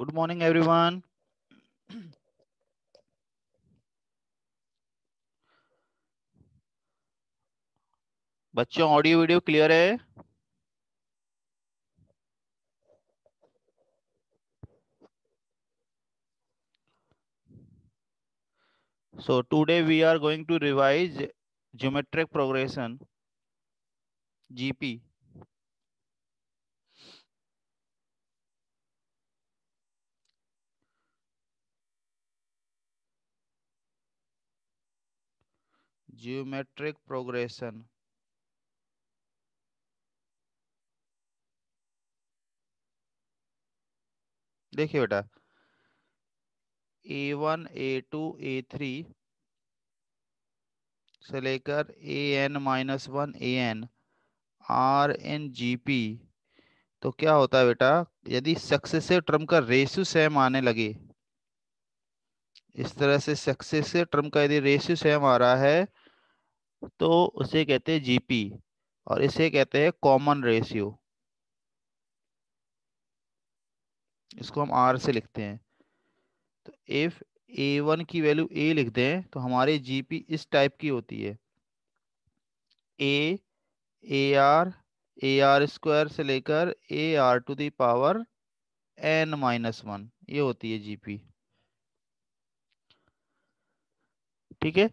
good morning everyone बच्चों audio video clear है so today we are going to revise geometric progression GP geometric progression देखिए बेटा A one A two A three से लेकर A N minus one A N R N G P तो क्या होता है बेटा यदि सक्सेसिव टर्म का रेशियो सेम आने लगे इस तरह से सक्सेसिव टर्म का यदि रेशियो सेम आ रहा है तो उसे कहते हैं जीपी और इसे कहते हैं कॉमन रेशियो इसको हम आर से लिखते हैं तो इफ ए वन की वैल्यू ए लिख दें तो हमारे जीपी इस टाइप की होती है A A R A R square से लेकर A R to the power N minus one ये होती है जीपी ठीक है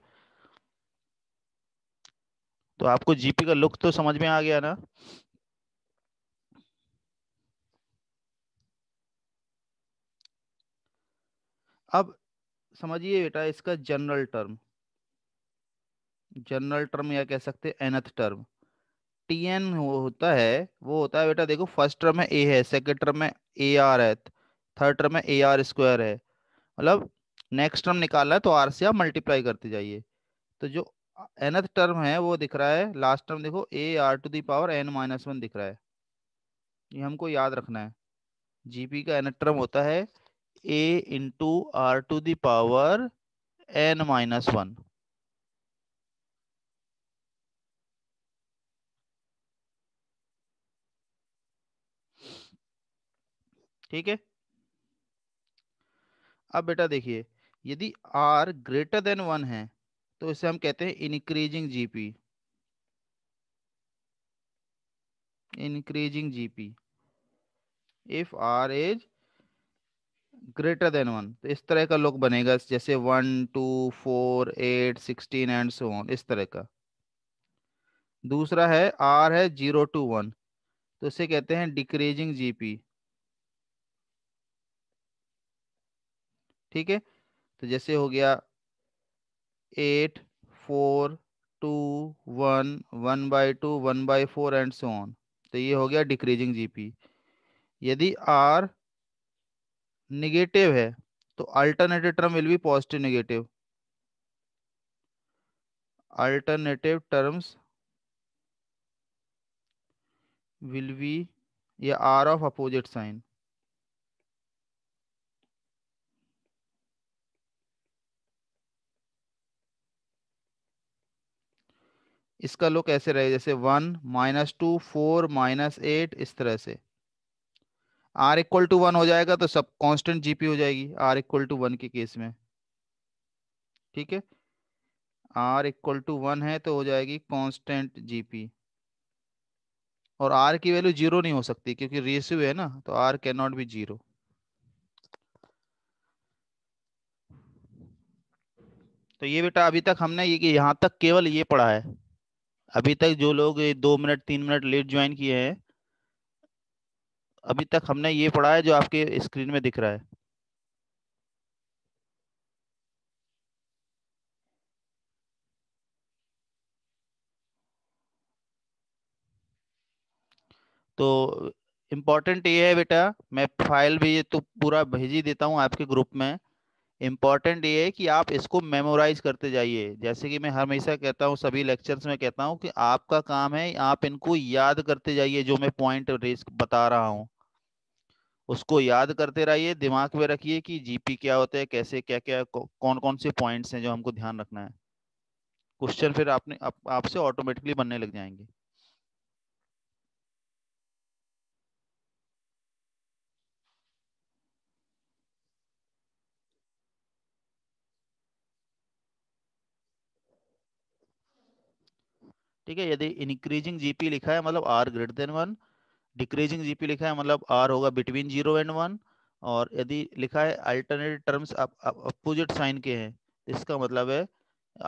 तो आपको जीपी का लुक तो समझ में आ गया ना अब समझिए बेटा इसका जनरल टर्म जनरल टर्म या कह सकते हैं एनथ टर्म टी एन होता है वो होता है बेटा देखो फर्स्ट टर्म में ए है सेकेंड टर्म में ए आर है थर्ड टर्म में ए आर स्क्वायर है मतलब नेक्स्ट टर्म निकालना है तो आर से आप मल्टीप्लाई करते जाइए तो जो एनथ टर्म है वो दिख रहा है लास्ट टर्म देखो A R to the power N minus one दिख रहा है ये हमको याद रखना है जीपी का एनथ टर्म होता है ए into are to the power N minus one ठीक है अब बेटा देखिए यदि r ग्रेटर देन वन है तो इसे हम कहते हैं increasing GP increasing GP if R is greater than one तो इस तरह का लोग बनेगा जैसे one two four eight sixteen and so on इस तरह का दूसरा है आर है जीरो टू वन तो इसे कहते हैं डिक्रीजिंग जीपी ठीक है तो जैसे हो गया eight four two one one by two one by four and so on तो ये हो गया डिक्रीजिंग जीपी यदि आर निगेटिव है तो alternative term will be positive negative alternative terms will be या आर ऑफ अपोजिट साइन इसका look ऐसे रहेगा जैसे one minus two four minus eight इस तरह से आर इक्वल टू वन हो जाएगा तो सब कांस्टेंट जीपी हो जाएगी आर इक्वल टू वन के केस में ठीक है आर इक्वल टू वन है तो हो जाएगी कांस्टेंट जीपी और आर की वैल्यू जीरो नहीं हो सकती क्योंकि रेशियो है ना तो R can not be zero तो ये बेटा अभी तक हमने ये कि यहाँ तक केवल ये पढ़ा है अभी तक जो लोग दो मिनट तीन मिनट लेट ज्वाइन किए हैं अभी तक हमने ये पढ़ा है जो आपके स्क्रीन में दिख रहा है तो इम्पोर्टेंट ये है बेटा मैं फाइल भी ये तो पूरा भेज ही देता हूँ आपके ग्रुप में इम्पॉर्टेंट ये है कि आप इसको मेमोराइज करते जाइए जैसे कि मैं हमेशा कहता हूँ सभी लेक्चर्स में कहता हूँ कि आपका काम है आप इनको याद करते जाइए जो मैं पॉइंट रिस्क बता रहा हूँ उसको याद करते रहिए दिमाग में रखिए कि जीपी क्या होता है कैसे क्या क्या कौन कौन से पॉइंट्स हैं जो हमको ध्यान रखना है क्वेश्चन फिर आपने आपसे आप ऑटोमेटिकली बनने लग जाएंगे ठीक है यदि इंक्रीजिंग जीपी लिखा है मतलब R greater than one decreasing GP लिखा है मतलब आर होगा बिटवीन जीरो एंड वन और यदि लिखा है अल्टरनेट टर्म्स अपोजिट साइन के हैं इसका मतलब है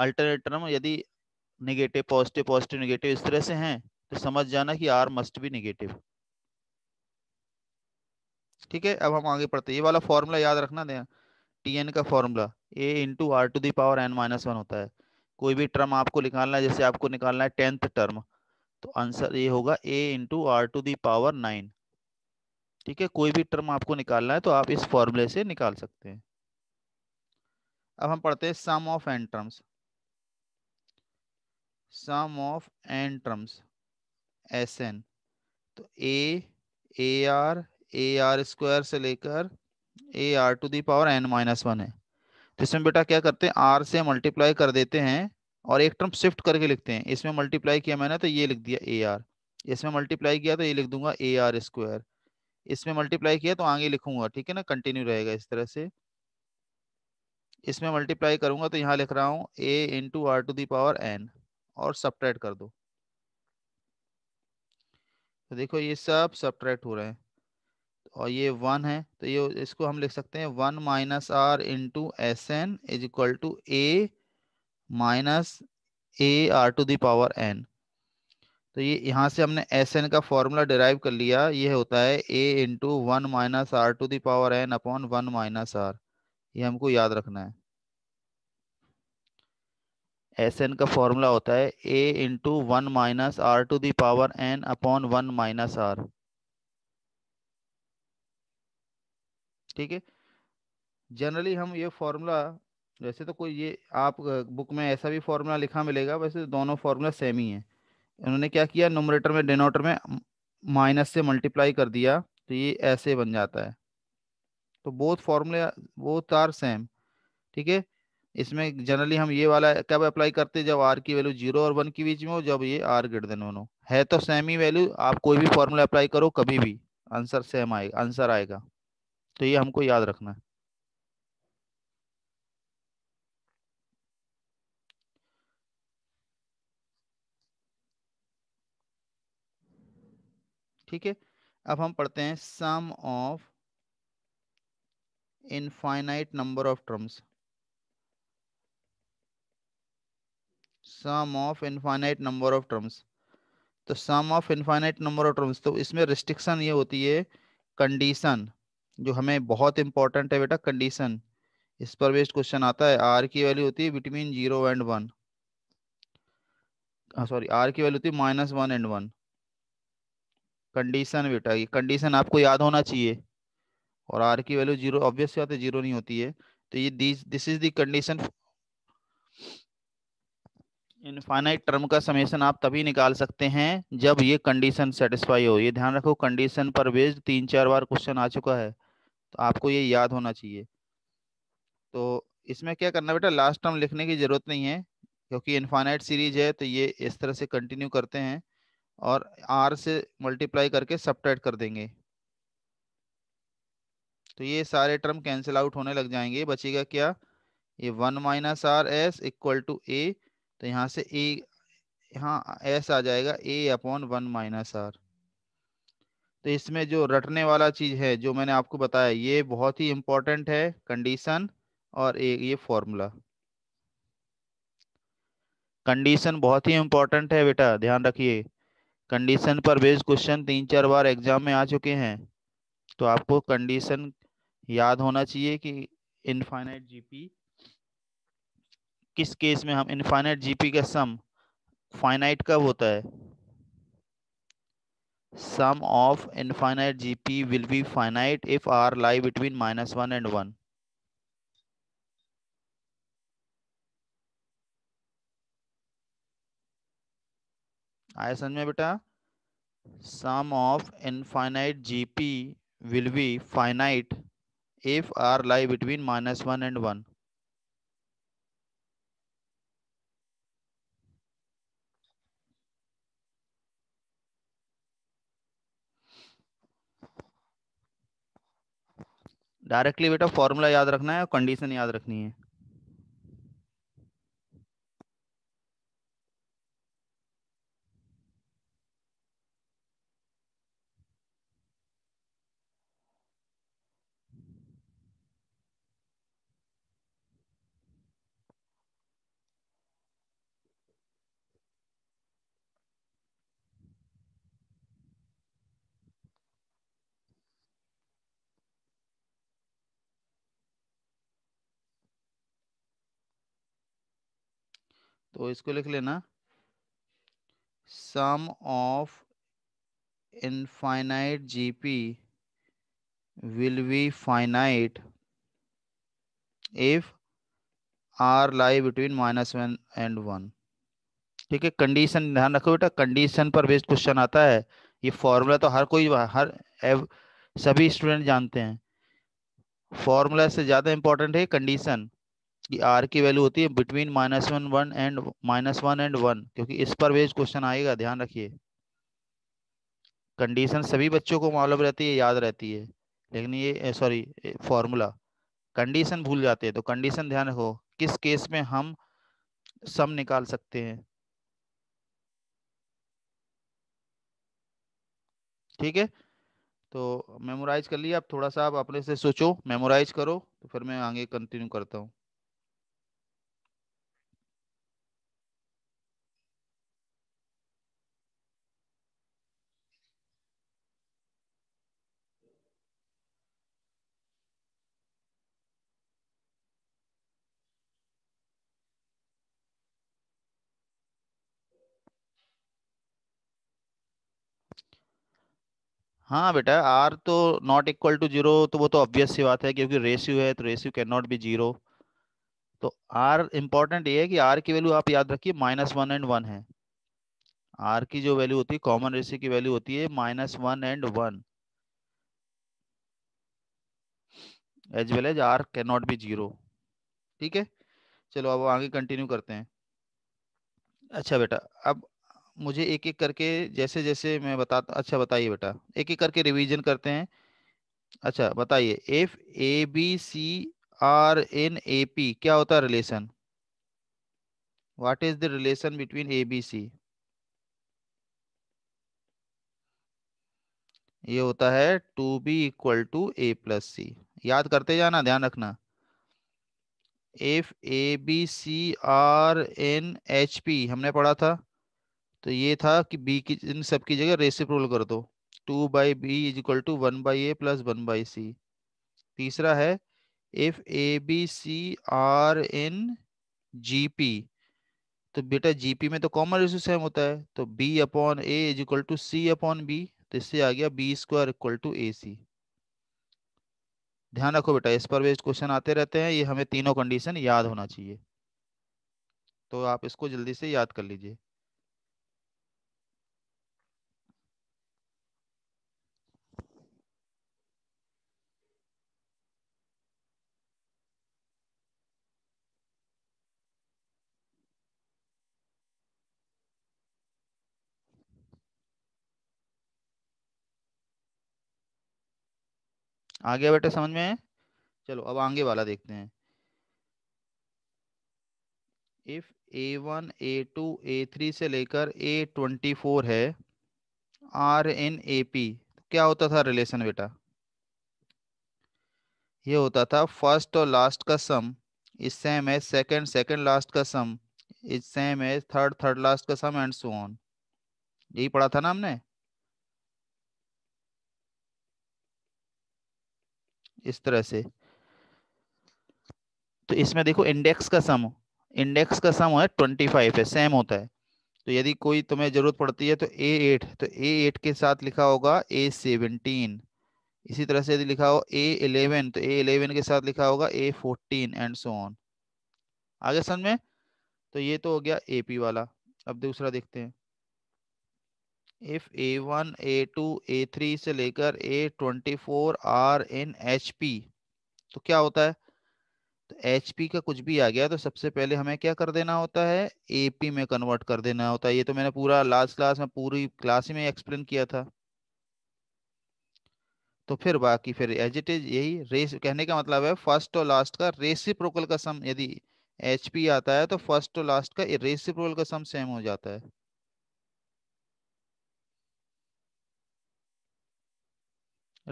अल्टरनेट टर्म यदि निगेटिव पॉजिटिव पॉजिटिव निगेटिव इस तरह से हैं तो समझ जाना कि आर मस्ट भी निगेटिव ठीक है अब हम आगे पढ़ते हैं ये वाला फॉर्मूला याद रखना दें टी एन का formula A into are to the power N minus one होता है कोई भी टर्म आपको निकालना है जैसे आपको निकालना है टेंथ टर्म तो आंसर ये होगा ए into are to the power nine ठीक है कोई भी टर्म आपको निकालना है तो आप इस फॉर्मूले से निकाल सकते हैं अब हम पढ़ते हैं sum of N terms sum of N terms S N तो A A R A R square से लेकर A R to the power N minus one है तो इसमें बेटा क्या करते हैं आर से मल्टीप्लाई कर देते हैं और एक टर्म शिफ्ट करके लिखते हैं इसमें मल्टीप्लाई किया मैंने तो ये लिख दिया ए आर इसमें मल्टीप्लाई किया तो ये लिख दूंगा ए आर स्क्वायर इसमें मल्टीप्लाई किया तो आगे लिखूंगा ठीक है ना कंटिन्यू रहेगा इस तरह से इसमें मल्टीप्लाई करूंगा तो यहाँ लिख रहा हूँ A into are to the power N और सब्ट्रैक्ट कर दो तो देखो ये सब सब्ट्रैक्ट हो रहे हैं और ये वन है तो ये इसको हम लिख सकते हैं one minus R into S N is equal to A minus A R to the power N तो ये यहाँ से हमने एस एन का फॉर्मूला डिराइव कर लिया ये होता है ए into one minus are to the power N upon one minus are ये हमको याद रखना है एस एन का फॉर्मूला होता है ए into one minus are to the power N upon one minus are ठीक है जनरली हम ये फॉर्मूला वैसे तो कोई ये आप बुक में ऐसा भी फॉर्मूला लिखा मिलेगा वैसे दोनों फार्मूला सेम ही है उन्होंने क्या किया नोमरेटर में डिनोटर में माइनस से मल्टीप्लाई कर दिया तो ये ऐसे बन जाता है तो बोथ फॉर्मूले बोथ आर सेम ठीक है इसमें जनरली हम ये वाला कब अप्लाई करते हैं जब आर की वैल्यू जीरो और वन के बीच में हो जब ये आर गिर देन वन हो है तो सेम ही वैल्यू आप कोई भी फॉर्मूला अप्लाई करो कभी भी आंसर सेम आएगा आंसर आएगा तो ये हमको याद रखना है ठीक है अब हम पढ़ते हैं sum of infinite number of terms sum of infinite number of terms तो sum of infinite number of terms तो इसमें रिस्ट्रिक्शन ये होती है कंडीशन जो हमें बहुत इंपॉर्टेंट है बेटा कंडीशन इस पर बेस्ड क्वेश्चन आता है आर की वैल्यू होती है between zero and one sorry R की वैल्यू होती है minus one and one condition बेटा ये कंडीशन आपको याद होना चाहिए और आर की वैल्यू जीरो ऑब्वियस बात है जीरो नहीं होती है तो ये this is the condition infinite term का समेशन आप तभी निकाल सकते हैं जब ये कंडीशन सेटिस्फाई हो ये ध्यान रखो कंडीशन पर बेस्ड तीन चार बार क्वेश्चन आ चुका है तो आपको ये याद होना चाहिए तो इसमें क्या करना बेटा लास्ट टर्म लिखने की जरूरत नहीं है क्योंकि इनफाइनाइट सीरीज है तो ये इस तरह से कंटिन्यू करते हैं और आर से मल्टीप्लाई करके सब्ट्रैक्ट कर देंगे तो ये सारे टर्म कैंसिल आउट होने लग जाएंगे बचेगा क्या ये one minus R S equal to A तो यहाँ से ए यहाँ एस आ जाएगा A upon one minus R तो इसमें जो रटने वाला चीज़ है जो मैंने आपको बताया ये बहुत ही इम्पोर्टेंट है कंडीशन और ए ये फॉर्मूला कंडीशन बहुत ही इम्पोर्टेंट है बेटा ध्यान रखिए कंडीशन पर बेस्ड क्वेश्चन तीन चार बार एग्जाम में आ चुके हैं तो आपको कंडीशन याद होना चाहिए कि इनफाइनाइट जीपी किस केस में हम इनफाइनाइट जीपी का सम फाइनाइट कब होता है sum of infinite GP will be finite if R lie between minus one and one आया समझ में बेटा sum of infinite G P will be finite if R lie between minus one and one directly बेटा formula याद रखना है और condition याद रखनी है तो इसको लिख लेना sum of infinite GP will be finite if R lie between minus one and one ठीक है कंडीशन ध्यान रखो बेटा कंडीशन पर बेस्ड क्वेश्चन आता है ये फॉर्मूला तो हर कोई हर एव, सभी स्टूडेंट जानते हैं फॉर्मूला से ज़्यादा इंपॉर्टेंट है कंडीशन कि आर की वैल्यू होती है between minus one one and minus one and one क्योंकि इस पर वेज क्वेश्चन आएगा ध्यान रखिए कंडीशन सभी बच्चों को मालूम रहती है याद रहती है लेकिन ये सॉरी फॉर्मूला कंडीशन भूल जाते हैं तो कंडीशन ध्यान रखो किस केस में हम सम निकाल सकते हैं ठीक है तो मेमोराइज कर लिया आप थोड़ा सा आप अपने से सोचो मेमोराइज करो तो फिर मैं आगे कंटिन्यू करता हूँ हाँ बेटा आर तो नॉट इक्वल टू जीरो तो वो तो ऑब्वियस सी बात है क्योंकि रेशियो है तो ratio can not be zero तो आर इम्पॉर्टेंट ये है कि आर की वैल्यू आप याद रखिए माइनस वन एंड वन है आर की जो वैल्यू होती है कॉमन रेशियो की वैल्यू होती है minus one and one as well as R can not be zero ठीक है चलो अब आगे कंटिन्यू करते हैं अच्छा बेटा अब मुझे एक एक करके जैसे जैसे मैं बता अच्छा बताइए बेटा एक एक करके रिवीजन करते हैं अच्छा बताइए if A B C are in A P क्या होता है relation what is the relation between A B C ये होता है two B equal to A plus C याद करते जाना ध्यान रखना if A B C are in H P हमने पढ़ा था तो ये था कि बी की इन सब की जगह रेसिप्रोल कर दो two by B is equal to one by A plus one by C तीसरा है if A B C are in G P तो बेटा पी में तो कॉमन रेशियो सेम होता है तो B upon A is equal to C upon B तो इससे आ गया B square equal to A C ध्यान रखो बेटा इस पर भी क्वेश्चन आते रहते हैं ये हमें तीनों कंडीशन याद होना चाहिए तो आप इसको जल्दी से याद कर लीजिए आ गया बेटे समझ में चलो अब आगे वाला देखते हैं if A one A two A three से लेकर ए ट्वेंटी फोर है आर एन ए पी क्या होता था रिलेशन बेटा ये होता था फर्स्ट और लास्ट का सम इस सेम है सेकंड सेकंड लास्ट का सम इस सेम है थर्ड थर्ड लास्ट का सम एंड सो ऑन यही पढ़ा था ना हमने इस तरह से तो इसमें देखो इंडेक्स का सम इंडेक्स का सम है ट्वेंटी फाइव है सेम होता है तो यदि कोई तुम्हें जरूरत पड़ती है तो ए एट तो ए एट के साथ लिखा होगा ए सेवनटीन इसी तरह से यदि लिखा हो ए एलेवन तो ए एलेवन के साथ लिखा होगा A fourteen and so on आगे समझ में तो ये तो हो गया ए पी वाला अब दूसरा देखते हैं if A one A two A three से लेकर A twenty four are in H P तो क्या होता है तो एच पी का कुछ भी आ गया तो सबसे पहले हमें क्या कर देना होता है ए पी में कन्वर्ट कर देना होता है ये तो मैंने पूरा लास्ट क्लास में पूरी क्लास ही में एक्सप्लेन किया था तो फिर बाकी फिर एज इट इज यही रेस कहने का मतलब है फर्स्ट और लास्ट का रेसिप्रोकल का सम यदि एच पी आता है तो फर्स्ट और लास्ट का रेसिप्रोकल का सम सेम हो जाता है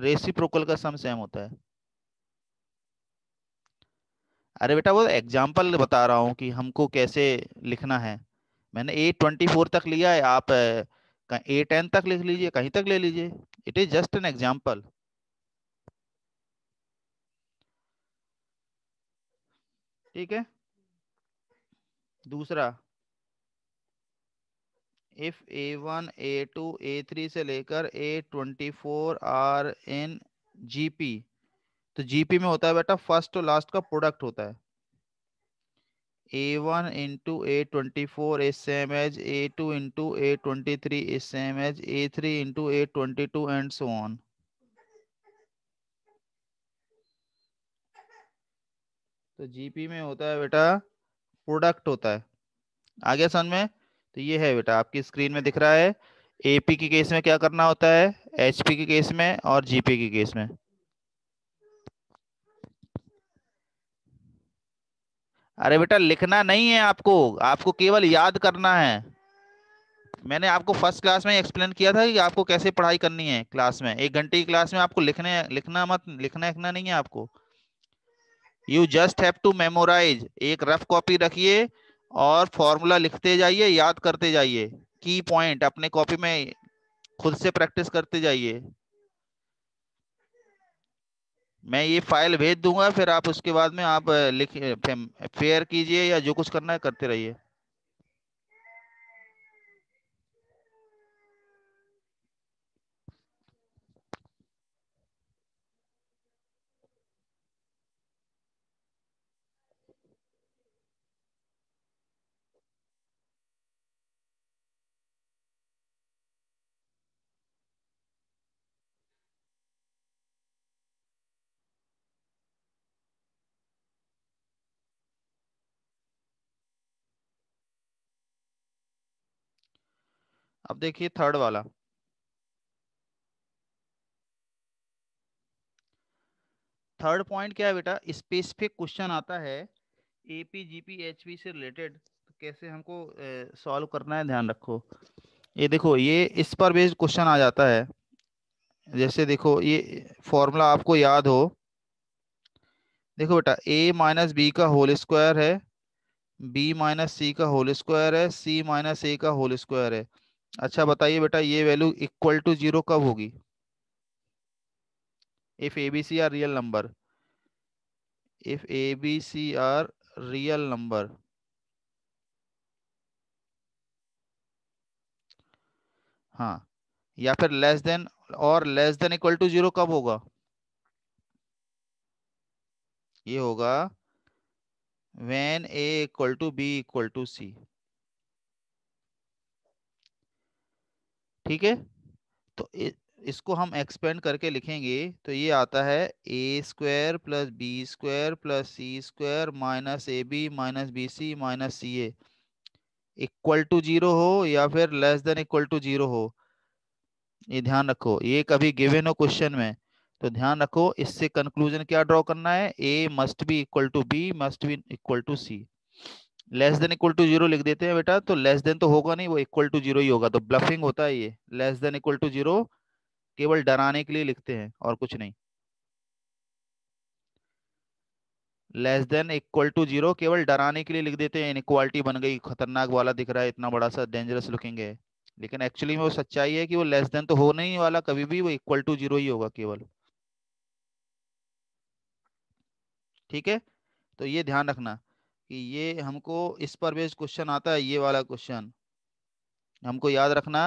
रेसिप्रोकल का सम सेम होता है अरे बेटा वो एग्जाम्पल बता रहा हूँ कि हमको कैसे लिखना है मैंने ए ट्वेंटी फोर तक लिया है आप ए टेन तक लिख लीजिए कहीं तक ले लीजिए it is just an example ठीक है दूसरा if A one A two A three से लेकर A twenty four are N G P तो जीपी में होता है बेटा फर्स्ट और लास्ट का प्रोडक्ट होता है A one into A twenty four is same as A two into A twenty three is same as A three into A twenty two and so on तो GP में होता है बेटा product होता है आगे समझ में तो ये है बेटा आपकी स्क्रीन में दिख रहा है एपी के केस में क्या करना होता है एचपी के केस में और जीपी के केस में अरे बेटा लिखना नहीं है आपको आपको केवल याद करना है मैंने आपको फर्स्ट क्लास में एक्सप्लेन किया था कि आपको कैसे पढ़ाई करनी है क्लास में एक घंटे की क्लास में आपको लिखने लिखना मत लिखना लिखना नहीं है आपको you just have to memorise एक रफ कॉपी रखिए और फॉर्मूला लिखते जाइए याद करते जाइए की पॉइंट अपने कॉपी में खुद से प्रैक्टिस करते जाइए मैं ये फाइल भेज दूंगा फिर आप उसके बाद में आप लिख फेयर कीजिए या जो कुछ करना है करते रहिए अब देखिए थर्ड वाला थर्ड पॉइंट क्या है बेटा स्पेसिफिक क्वेश्चन आता है एपी जीपी एपीजीपीएचपी से रिलेटेड तो कैसे हमको सॉल्व करना है ध्यान रखो ये देखो ये इस पर बेस्ड क्वेश्चन आ जाता है जैसे देखो ये फॉर्मूला आपको याद हो देखो बेटा ए माइनस बी का होल स्क्वायर है बी माइनस सी का होल स्क्वायर है सी माइनस ए का होल स्क्वायर है अच्छा बताइए बेटा ये वैल्यू इक्वल टू जीरो कब होगी if A B C are real number if A B C are real number हाँ या फिर लेस देन और less than equal to zero कब होगा ये होगा when A equal to B equal to C ठीक है तो इसको हम एक्सपेंड करके लिखेंगे तो ये आता है A square plus B square plus C square minus A B minus B C minus C A equal to zero हो या फिर less than equal to zero हो ये ध्यान रखो ये कभी गिवेन हो क्वेश्चन में तो ध्यान रखो इससे कंक्लूजन क्या ड्रॉ करना है A must be equal to B must be equal to C less than equal to zero लिख देते हैं बेटा तो लेस देन तो होगा नहीं वो इक्वल टू जीरो ही होगा तो ब्लफिंग होता है ये less than equal to zero केवल डराने के लिए लिखते हैं और कुछ नहीं less than equal to zero केवल डराने के लिए लिख देते हैं इनक्वालिटी बन गई खतरनाक वाला दिख रहा है इतना बड़ा सा डेंजरस लुकिंग है लेकिन एक्चुअली में वो सच्चाई है कि वो लेस देन तो हो नहीं वाला कभी भी वो इक्वल टू जीरो ही होगा केवल ठीक है तो ये ध्यान रखना कि ये हमको इस पर बेस क्वेश्चन आता है ये वाला क्वेश्चन हमको याद रखना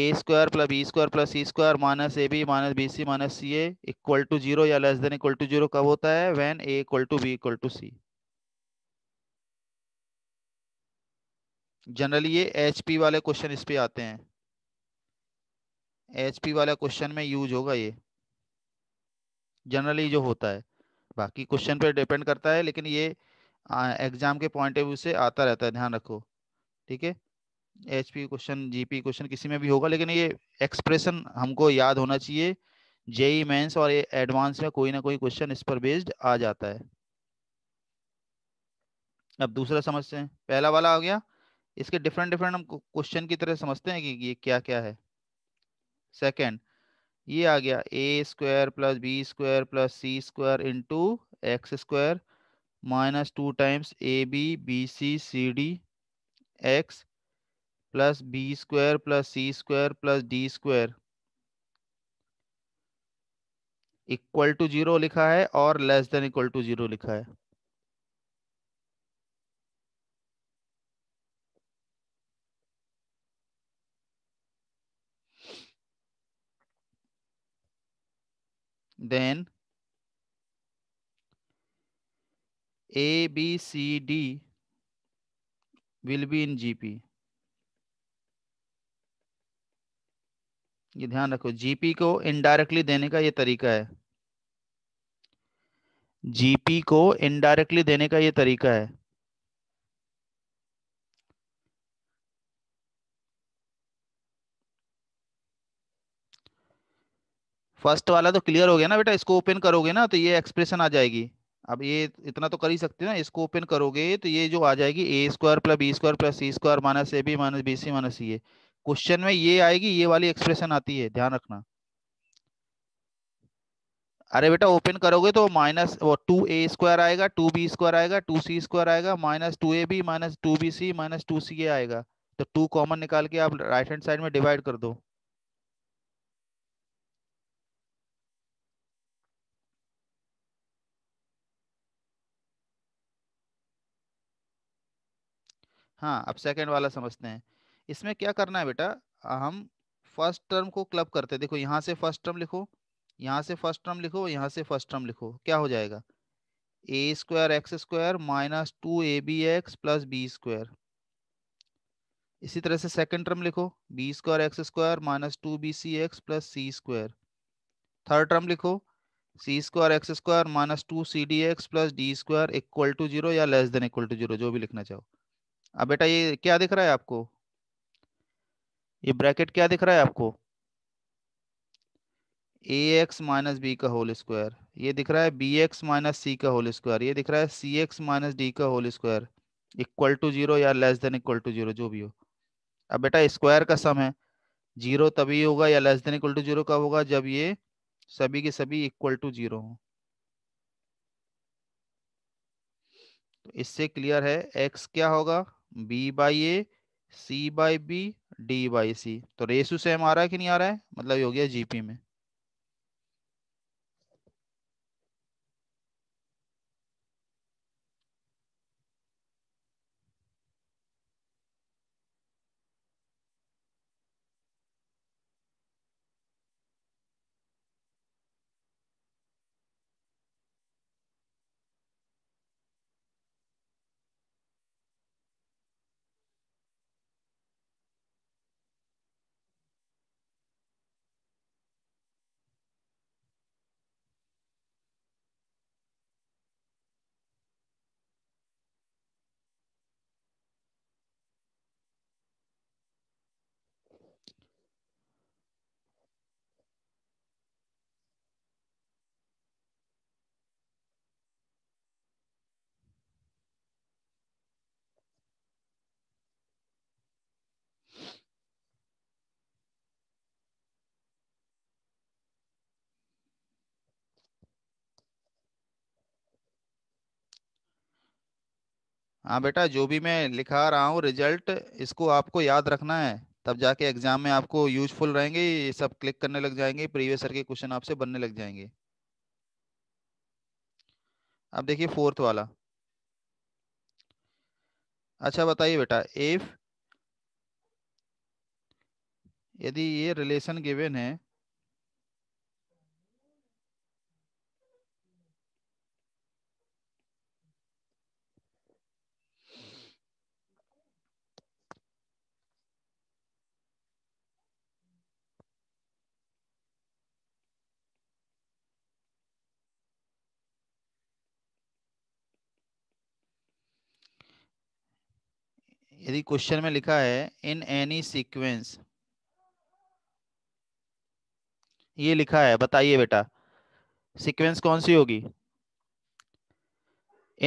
A square plus B square plus C square minus A B minus B C minus C A equal to zero या less than equal to zero कब होता है when A equal to B equal to C generally ये H P वाले question इस पे आते हैं एच पी वाला क्वेश्चन में यूज होगा ये जनरली जो होता है बाकी क्वेश्चन पे डिपेंड करता है लेकिन ये एग्जाम के पॉइंट ऑफ व्यू से आता रहता है ध्यान रखो ठीक है H P question GP question किसी में भी होगा लेकिन ये एक्सप्रेशन हमको याद होना चाहिए जेई मेंस e और एडवांस में कोई ना कोई क्वेश्चन इस पर बेस्ड आ जाता है अब दूसरा समझते हैं पहला वाला आ गया इसके डिफरेंट डिफरेंट हम क्वेश्चन की तरह समझते हैं कि ये क्या क्या है सेकेंड ये आ गया A square plus B square plus C square into x square minus 2 times AB, BC, CD, X plus B square plus C square plus D square equal to zero लिखा है और less than equal to zero लिखा है then A, B, C, D will be in GP. ये ध्यान रखो GP को indirectly देने का ये तरीका है जीपी को इनडायरेक्टली देने का ये तरीका है फर्स्ट वाला तो क्लियर हो गया ना बेटा इसको ओपन करोगे ना तो ये एक्सप्रेशन आ जाएगी अब ये इतना तो कर ही सकते हो ना इसको ओपन करोगे तो ये जो आ जाएगी A square plus B square plus C square minus A B minus B C minus C A question में ये आएगी ये वाली एक्सप्रेशन आती है ध्यान रखना अरे बेटा ओपन करोगे तो माइनस वो टू ए स्क्वायर आएगा टू बी स्क्वायर आएगा टू सी स्क्वायर आएगा minus two A B minus two B C minus two C A आएगा तो टू कॉमन निकाल के आप राइट हैंड साइड में डिवाइड कर दो हाँ अब सेकेंड वाला समझते हैं इसमें क्या करना है बेटा हम फर्स्ट टर्म को क्लब करते हैं देखो यहाँ से फर्स्ट टर्म लिखो यहाँ से फर्स्ट टर्म लिखो यहाँ से फर्स्ट टर्म लिखो क्या हो जाएगा A square x square minus two A B X plus B square इसी तरह से सेकेंड टर्म लिखो B square x square minus two B C X plus C square third term लिखो C square x square minus two C D X plus D square equal to zero या less than equal to zero जो भी लिखना चाहो अब बेटा ये क्या दिख रहा है आपको ये ब्रैकेट क्या दिख रहा है आपको ए एक्स माइनस बी का होल स्क्वायर ये दिख रहा है बी एक्स माइनस सी का होल स्क्वायर ये दिख रहा है सी एक्स माइनस डी का whole square equal to zero या less than equal to zero जो भी हो अब बेटा स्क्वायर का सम है जीरो तभी होगा या less than equal to zero कब होगा जब ये सभी के सभी इक्वल टू जीरो हो तो इससे क्लियर है एक्स क्या होगा B by A C by B D by C तो रेशू सेम आ रहा है कि नहीं आ रहा है मतलब ये हो गया जीपी में हाँ बेटा जो भी मैं लिखा रहा हूँ रिजल्ट इसको आपको याद रखना है तब जाके एग्जाम में आपको यूजफुल रहेंगे ये सब क्लिक करने लग जाएंगे प्रीवियस सर के क्वेश्चन आपसे बनने लग जाएंगे अब देखिए फोर्थ वाला अच्छा बताइए बेटा इफ यदि ये रिलेशन गिवन है यदि क्वेश्चन में लिखा है इन एनी सीक्वेंस ये लिखा है बताइए बेटा सीक्वेंस कौन सी होगी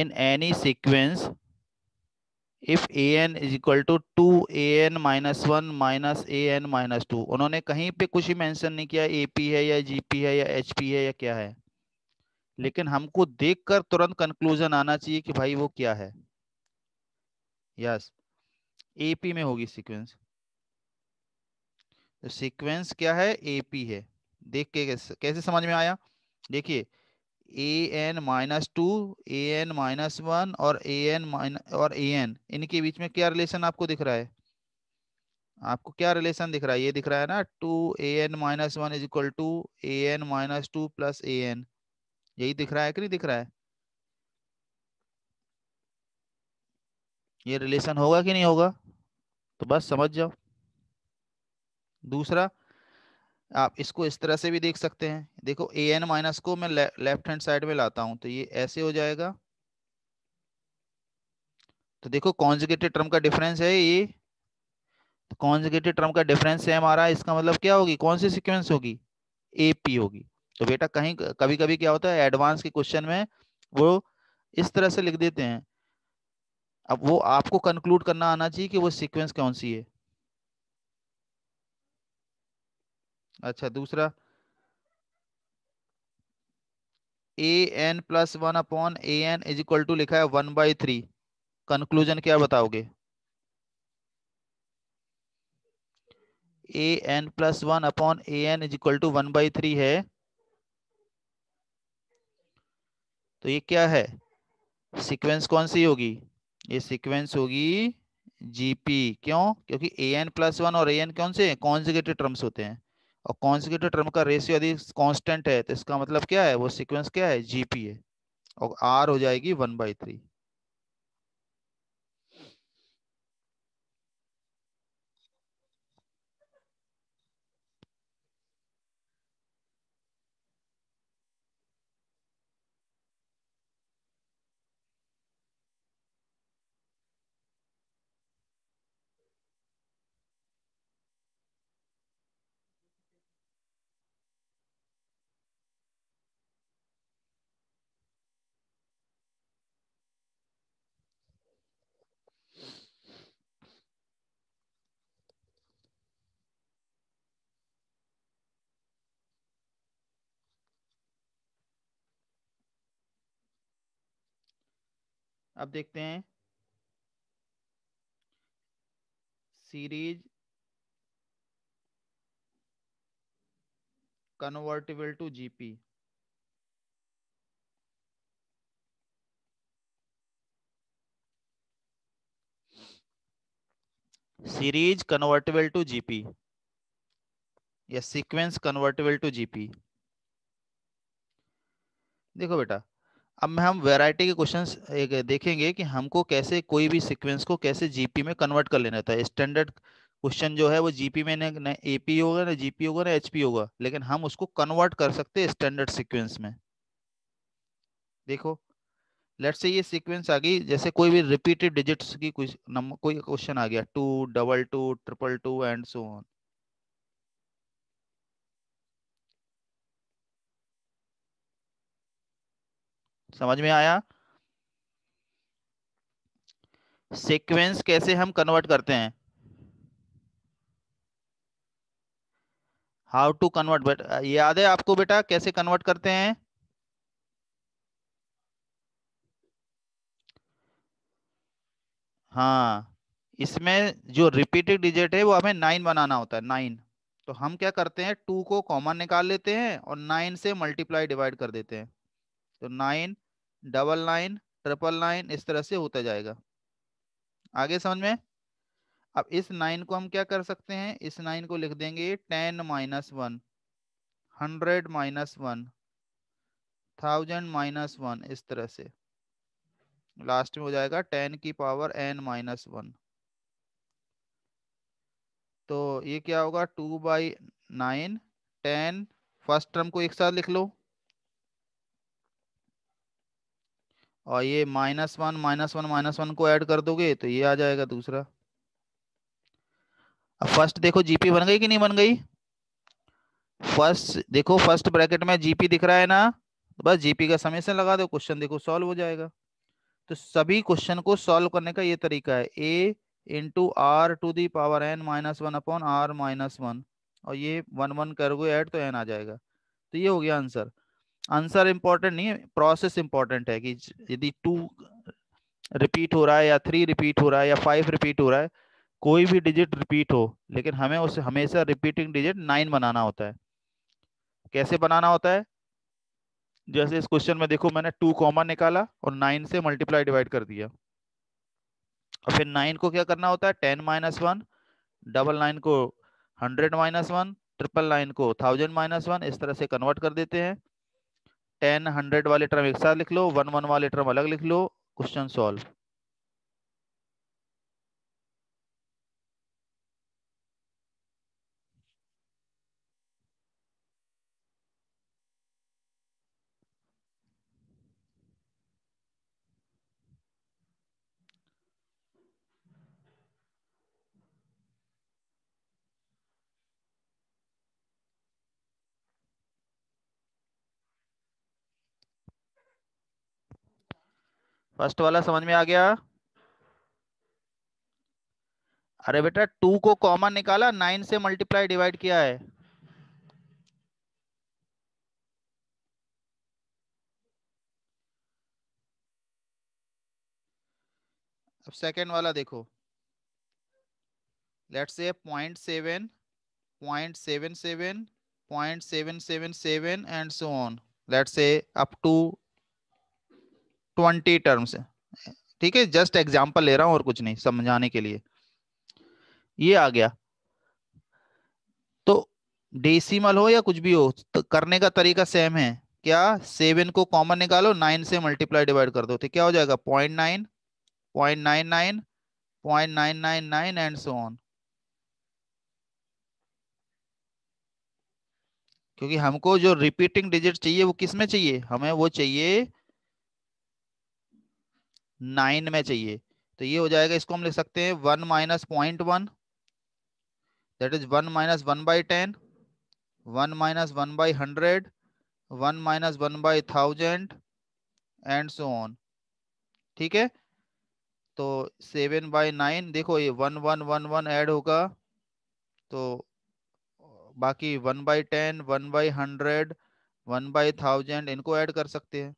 in any sequence if A N is equal to two A N minus one minus A N minus two उन्होंने कहीं पे कुछ ही मेंशन नहीं किया एपी है या जीपी है या एचपी है या क्या है लेकिन हमको देखकर तुरंत कंक्लूजन आना चाहिए कि भाई वो क्या है यस yes. एपी में होगी सीक्वेंस तो सीक्वेंस क्या है एपी है देख के कैसे, समझ में आया देखिए A N minus two A N minus one और ए एन और ए एन इनके बीच में क्या रिलेशन आपको दिख रहा है आपको क्या रिलेशन दिख रहा है ये दिख रहा है ना two A N minus one is equal to A N minus two plus A N यही दिख रहा है कि नहीं दिख रहा है ये रिलेशन होगा कि नहीं होगा तो बस समझ जाओ दूसरा आप इसको इस तरह से भी देख सकते हैं देखो ए एन माइनस को मैं ले, लेफ्ट हैंड साइड में लाता हूं तो ये ऐसे हो जाएगा तो देखो कॉन्जिगेटेड टर्म का डिफरेंस है ये तो कॉन्जिगेटेड टर्म का डिफरेंस सेम आ रहा है इसका मतलब क्या होगी कौन सी सिक्वेंस होगी ए पी होगी तो बेटा कहीं कभी कभी क्या होता है एडवांस के क्वेश्चन में वो इस तरह से लिख देते हैं अब वो आपको कंक्लूड करना आना चाहिए कि वो सीक्वेंस कौन सी है अच्छा दूसरा A N plus one upon A N is equal to लिखा है वन बाई थ्री कंक्लूजन क्या बताओगे A N plus one upon A N is equal to one by three है तो ये क्या है सीक्वेंस कौन सी होगी ये सीक्वेंस होगी जीपी क्यों क्योंकि ए एन प्लस वन और ए एन कौन से कॉन्जिगेटिव टर्म्स होते हैं और कॉन्जिगेटिव टर्म का रेशियो यदि कॉन्स्टेंट है तो इसका मतलब क्या है वो सीक्वेंस क्या है जीपी है और आर हो जाएगी वन बाई थ्री अब देखते हैं series convertible to GP series convertible to GP या सीक्वेंस कन्वर्टेबल टू जीपी देखो बेटा अब हम वैरायटी के क्वेश्चंस एक देखेंगे कि हमको कैसे कोई भी सीक्वेंस को कैसे जीपी में कन्वर्ट कर लेना था स्टैंडर्ड क्वेश्चन जो है वो जीपी में ना एपी होगा ना जीपी होगा ना एचपी होगा लेकिन हम उसको कन्वर्ट कर सकते हैं स्टैंडर्ड सीक्वेंस में देखो लेट से ये सीक्वेंस आ गई जैसे कोई भी रिपीटेड डिजिट्स की कोई क्वेश्चन आ गया two double two triple two and so on समझ में आया सीक्वेंस कैसे हम कन्वर्ट करते हैं हाउ टू कन्वर्ट बट याद है आपको बेटा कैसे कन्वर्ट करते हैं हाँ इसमें जो रिपीटेड डिजिट है वो हमें नाइन बनाना होता है नाइन तो हम क्या करते हैं टू को कॉमन निकाल लेते हैं और नाइन से मल्टीप्लाई डिवाइड कर देते हैं तो nine double nine triple nine इस तरह से होता जाएगा आगे समझ में अब इस नाइन को हम क्या कर सकते हैं इस नाइन को लिख देंगे ten minus one hundred minus one thousand minus one इस तरह से लास्ट में हो जाएगा टेन की पावर एन माइनस वन तो ये क्या होगा two by nine ten first term को एक साथ लिख लो और ये minus one minus one minus one को ऐड कर दोगे तो ये आ जाएगा दूसरा अब फर्स्ट देखो जीपी बन गई कि नहीं बन गई फर्स्ट देखो फर्स्ट ब्रैकेट में जीपी दिख रहा है ना तो बस जीपी का समय से लगा दो क्वेश्चन देखो सॉल्व हो जाएगा तो सभी क्वेश्चन को सॉल्व करने का ये तरीका है ए into are to the power N minus one upon r minus one और ये वन वन करोगे ऐड तो एन आ जाएगा तो ये हो गया आंसर आंसर इंपॉर्टेंट नहीं है प्रोसेस इंपॉर्टेंट है कि यदि टू रिपीट हो रहा है या थ्री रिपीट हो रहा है या फाइव रिपीट हो रहा है कोई भी डिजिट रिपीट हो लेकिन हमें उसे हमेशा रिपीटिंग डिजिट नाइन बनाना होता है कैसे बनाना होता है जैसे इस क्वेश्चन में देखो मैंने टू कॉमन निकाला और नाइन से मल्टीप्लाई डिवाइड कर दिया और फिर नाइन को क्या करना होता है ten minus one double nine को hundred minus one triple nine को थाउजेंड माइनस वन इस तरह से कन्वर्ट कर देते हैं टेन हंड्रेड वाले टर्म एक साथ लिख लो वन वन वाले टर्म अलग लिख लो क्वेश्चन सॉल्व फर्स्ट वाला समझ में आ गया अरे बेटा टू को कॉमन निकाला नाइन से मल्टीप्लाई डिवाइड किया है अब सेकेंड वाला देखो let's say point seven point seven seven point seven seven seven and so on let's say up to twenty terms ठीक है जस्ट एग्जाम्पल ले रहा हूं और कुछ नहीं समझाने के लिए ये आ गया तो डेसिमल हो या कुछ भी हो तो करने का तरीका सेम है क्या सेवन को कॉमन निकालो नाइन से मल्टीप्लाई डिवाइड कर दो तो क्या हो जाएगा point nine point nine nine point nine nine nine and so on क्योंकि हमको जो रिपीटिंग डिजिट चाहिए वो किस में चाहिए हमें वो चाहिए नाइन में चाहिए तो ये हो जाएगा इसको हम लिख सकते हैं one minus point one that is one minus one by ten one minus one by hundred one minus one by thousand and so on ठीक है तो सेवन बाई नाइन देखो ये one one one one add होगा तो बाकी one by ten one by hundred one by thousand इनको add कर सकते हैं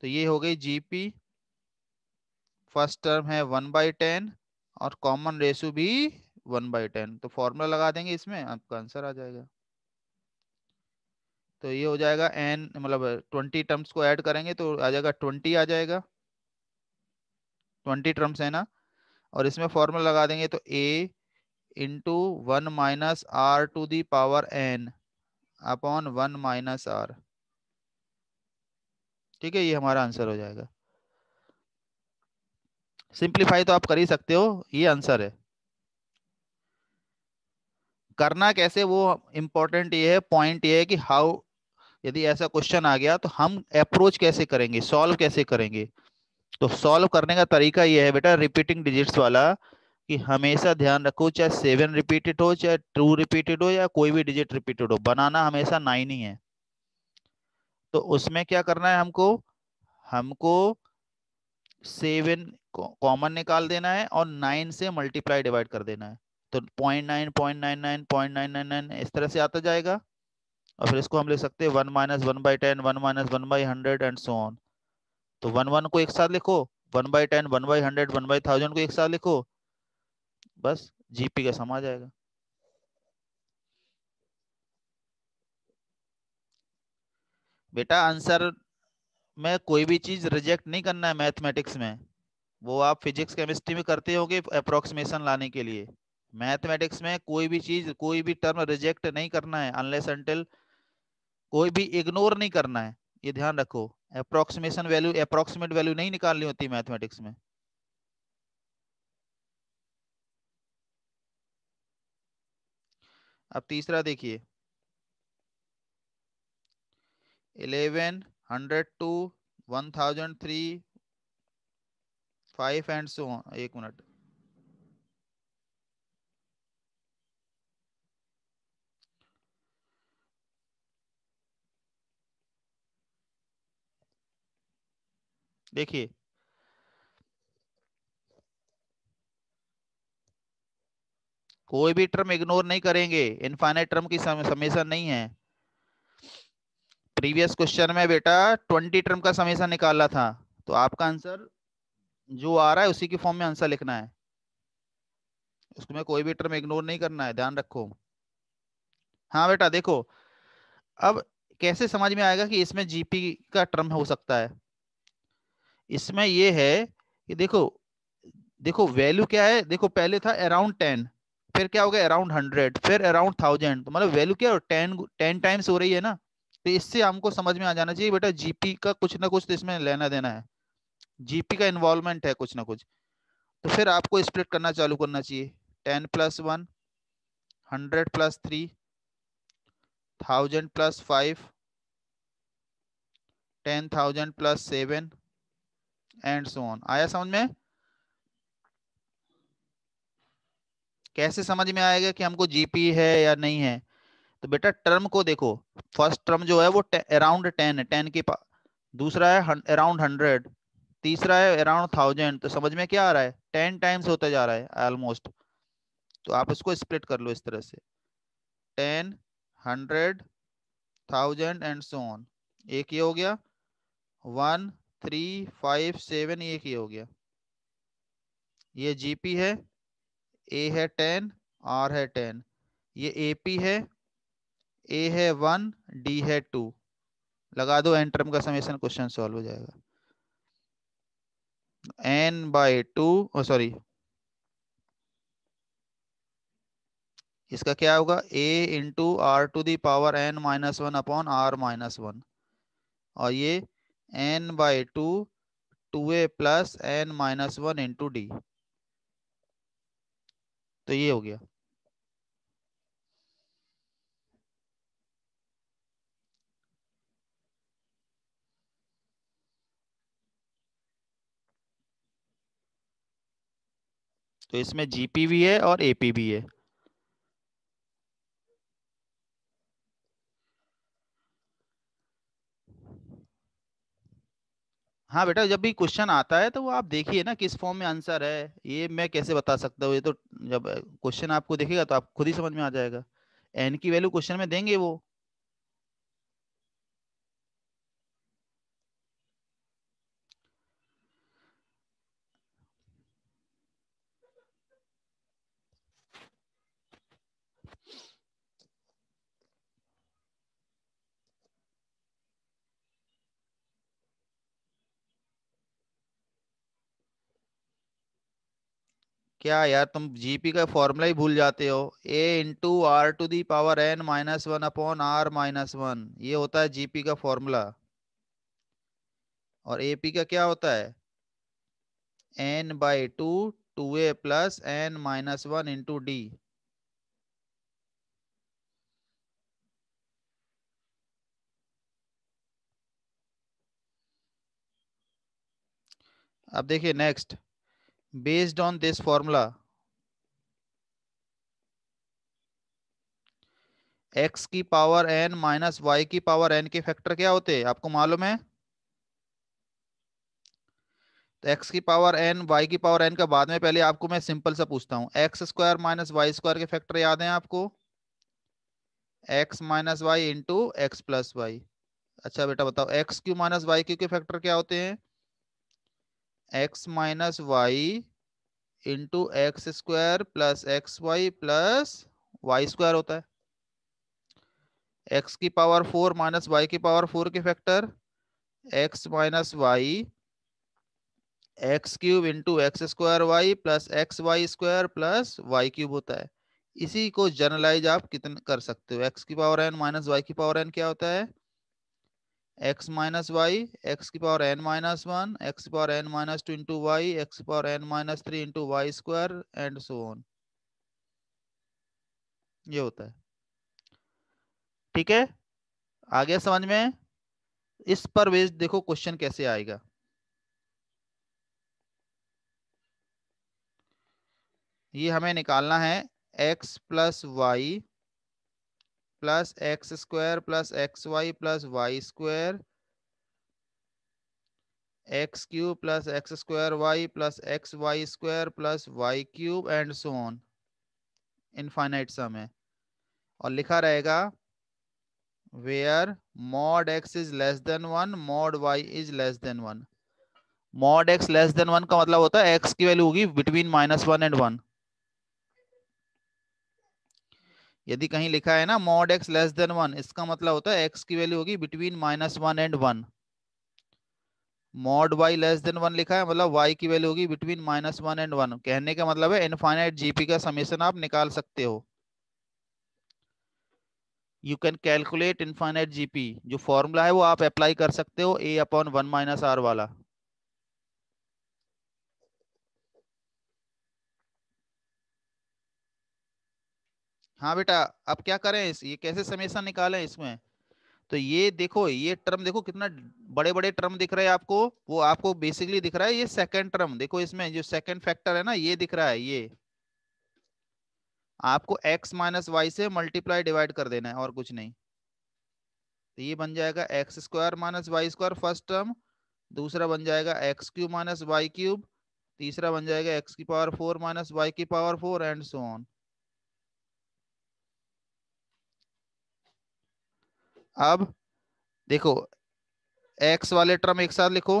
तो ये हो गई जीपी फर्स्ट टर्म है वन बाई टेन और कॉमन रेशो भी वन बाई टेन तो फॉर्मूला लगा देंगे इसमें आपका आंसर आ जाएगा तो ये हो जाएगा एन मतलब ट्वेंटी टर्म्स को ऐड करेंगे तो आ जाएगा ट्वेंटी आ जाएगा ट्वेंटी टर्म्स है ना और इसमें फॉर्मूला लगा देंगे तो a into one minus are to the power N upon one minus are ठीक है ये हमारा आंसर हो जाएगा सिंप्लीफाई तो आप कर ही सकते हो ये आंसर है करना कैसे वो इम्पोर्टेंट ये है पॉइंट ये है कि हाउ यदि ऐसा क्वेश्चन आ गया तो हम अप्रोच कैसे करेंगे सॉल्व कैसे करेंगे तो सॉल्व करने का तरीका ये है बेटा रिपीटिंग डिजिट्स वाला कि हमेशा ध्यान रखो चाहे सेवन रिपीटेड हो चाहे टू रिपीटेड हो या कोई भी डिजिट रिपीटेड हो बनाना हमेशा नाइन ही है तो उसमें क्या करना है हमको हमको सेवन कॉमन निकाल देना है और नाइन से मल्टीप्लाई डिवाइड कर देना है तो point nine point nine nine point nine nine nine इस तरह से आता जाएगा और फिर इसको हम ले सकते हैं one minus one by ten one minus one by hundred and so on तो वन वन को एक साथ लिखो one by ten one by hundred one by thousand को एक साथ लिखो बस जीपी का समा जाएगा बेटा आंसर में कोई भी चीज रिजेक्ट नहीं करना है मैथमेटिक्स में वो आप फिजिक्स केमिस्ट्री में करते होंगे अप्रोक्सीमेशन लाने के लिए मैथमेटिक्स में कोई भी चीज कोई भी टर्म रिजेक्ट नहीं करना है अनलेस अनटिल कोई भी इग्नोर नहीं करना है ये ध्यान रखो अप्रोक्सीमेशन वैल्यू अप्रोक्सीमेट वैल्यू नहीं निकालनी होती मैथमेटिक्स में अब तीसरा देखिए eleven hundred two one thousand three five and so एक मिनट देखिए कोई भी टर्म इग्नोर नहीं करेंगे इनफाइनाइट टर्म की समेशन नहीं है प्रीवियस क्वेश्चन में बेटा ट्वेंटी टर्म का समेसन निकाला था तो आपका आंसर जो आ रहा है उसी के फॉर्म में आंसर लिखना है उसमें कोई भी टर्म इग्नोर नहीं करना है ध्यान रखो हाँ बेटा देखो अब कैसे समझ में आएगा कि इसमें जीपी का टर्म हो सकता है इसमें यह है कि देखो देखो वैल्यू क्या है देखो पहले था अराउंड टेन फिर क्या हो गया अराउंड हंड्रेड फिर अराउंड थाउजेंड तो मतलब वैल्यू क्या टेन टेन टाइम्स हो रही है ना तो इससे हमको समझ में आ जाना चाहिए बेटा जीपी का कुछ ना कुछ तो इसमें लेना देना है जीपी का इन्वॉल्वमेंट है कुछ ना कुछ तो फिर आपको स्प्लिट करना चालू करना चाहिए ten plus one hundred plus three thousand plus five ten thousand plus seven and so on आया समझ में कैसे समझ में आएगा कि हमको जीपी है या नहीं है तो बेटा टर्म को देखो फर्स्ट टर्म जो है वो अराउंड टेन है टेन के पास दूसरा है अराउंड हंड्रेड तीसरा है अराउंड थाउजेंड तो समझ में क्या आ रहा है टेन टाइम्स होता जा रहा है ऑलमोस्ट तो आप इसको स्प्लिट कर लो इस तरह से ten hundred thousand and so on एक ये हो गया वन थ्री फाइव सेवन एक ये हो गया ये जीपी है ए है टेन आर है टेन ये एपी है ए है वन डी है टू लगा दो एन टर्म का समेशन क्वेश्चन सॉल्व हो जाएगा एन बाय टू सॉरी इसका क्या होगा ए into are to the power N minus one upon r minus one और ये n by two two A plus n minus one into d तो ये हो गया तो इसमें जीपी भी है और एपी भी है हाँ बेटा जब भी क्वेश्चन आता है तो वो आप देखिए ना किस फॉर्म में आंसर है ये मैं कैसे बता सकता हूँ ये तो जब क्वेश्चन आपको देखेगा तो आप खुद ही समझ में आ जाएगा एन की वैल्यू क्वेश्चन में देंगे वो क्या यार तुम जीपी का फॉर्मूला ही भूल जाते हो a into are to the power N minus one upon r minus one ये होता है जीपी का फॉर्मूला और ए पी का क्या होता है n by two two A plus n minus one into d अब देखिए next based on this formula x की पावर n माइनस वाई की पावर n के फैक्टर क्या होते हैं आपको मालूम है तो x की पावर n y की पावर n का बाद में पहले आपको मैं सिंपल सा पूछता हूं x square minus y square के फैक्टर याद हैं आपको x minus y into x plus y अच्छा बेटा बताओ x cube minus y cube के फैक्टर क्या होते हैं x minus y into x square plus x y plus y square होता है एक्स की पावर फोर माइनस वाई की पावर फोर के factor x minus y x cube into x square y plus x y square plus y cube होता है इसी को generalise आप कितने कर सकते हो एक्स की पावर एन माइनस वाई की पावर एन क्या होता है एक्स माइनस वाई एक्स की power N minus one x की power N minus two into y x की power N minus three into y square and so on ये होता है ठीक है आगे समझ में इस पर बेस देखो क्वेश्चन कैसे आएगा ये हमें निकालना है x plus y plus x square plus x y plus y square x cube plus x square y plus x y square plus y cube and so on infinite sum है और लिखा रहेगा where mod x is less than one mod y is less than one mod x less than one का मतलब होता है x की value होगी between minus one and one यदि कहीं लिखा है ना mod x less than one इसका मतलब होता है एक्स की वैल्यू होगी between minus one and one mod y less than one लिखा है मतलब वाई की वैल्यू होगी between minus one and one कहने का मतलब है इनफाइनाइट जीपी का समेशन आप निकाल सकते हो you can calculate infinite GP जो फॉर्मूला है वो आप अप्लाई कर सकते हो a upon one minus r वाला हाँ बेटा अब क्या करें इस ये कैसे समेसन निकालें इसमें तो ये देखो ये टर्म देखो कितना बड़े बड़े टर्म दिख रहे हैं आपको वो आपको बेसिकली दिख रहा है ये सेकंड टर्म देखो इसमें जो सेकंड फैक्टर है ना ये दिख रहा है ये आपको x माइनस वाई से मल्टीप्लाई डिवाइड कर देना है और कुछ नहीं तो ये बन जाएगा x square minus y square first term दूसरा बन जाएगा x cube minus y cube तीसरा बन जाएगा एक्स की पावर फोर माइनस वाई की power four and so on अब देखो एक्स वाले टर्म एक साथ लिखो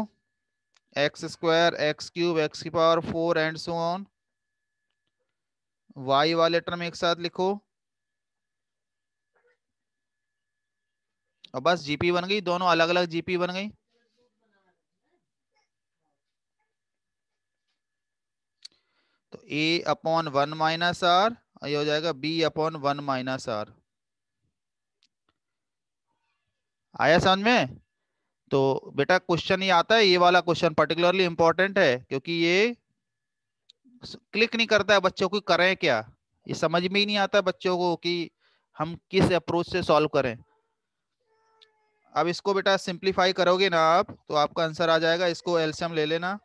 x square x cube x की power four and so on y वाले टर्म एक साथ लिखो और बस जीपी बन गई दोनों अलग अलग जीपी बन गई तो a upon one minus are ये हो जाएगा b upon one minus r आया समझ में तो बेटा क्वेश्चन ये आता है ये वाला क्वेश्चन पर्टिकुलरली इंपॉर्टेंट है क्योंकि ये क्लिक नहीं करता है बच्चों को करें क्या ये समझ में ही नहीं आता बच्चों को कि हम किस अप्रोच से सॉल्व करें अब इसको बेटा सिंप्लीफाई करोगे ना आप तो आपका आंसर आ जाएगा इसको एल्सियम ले लेना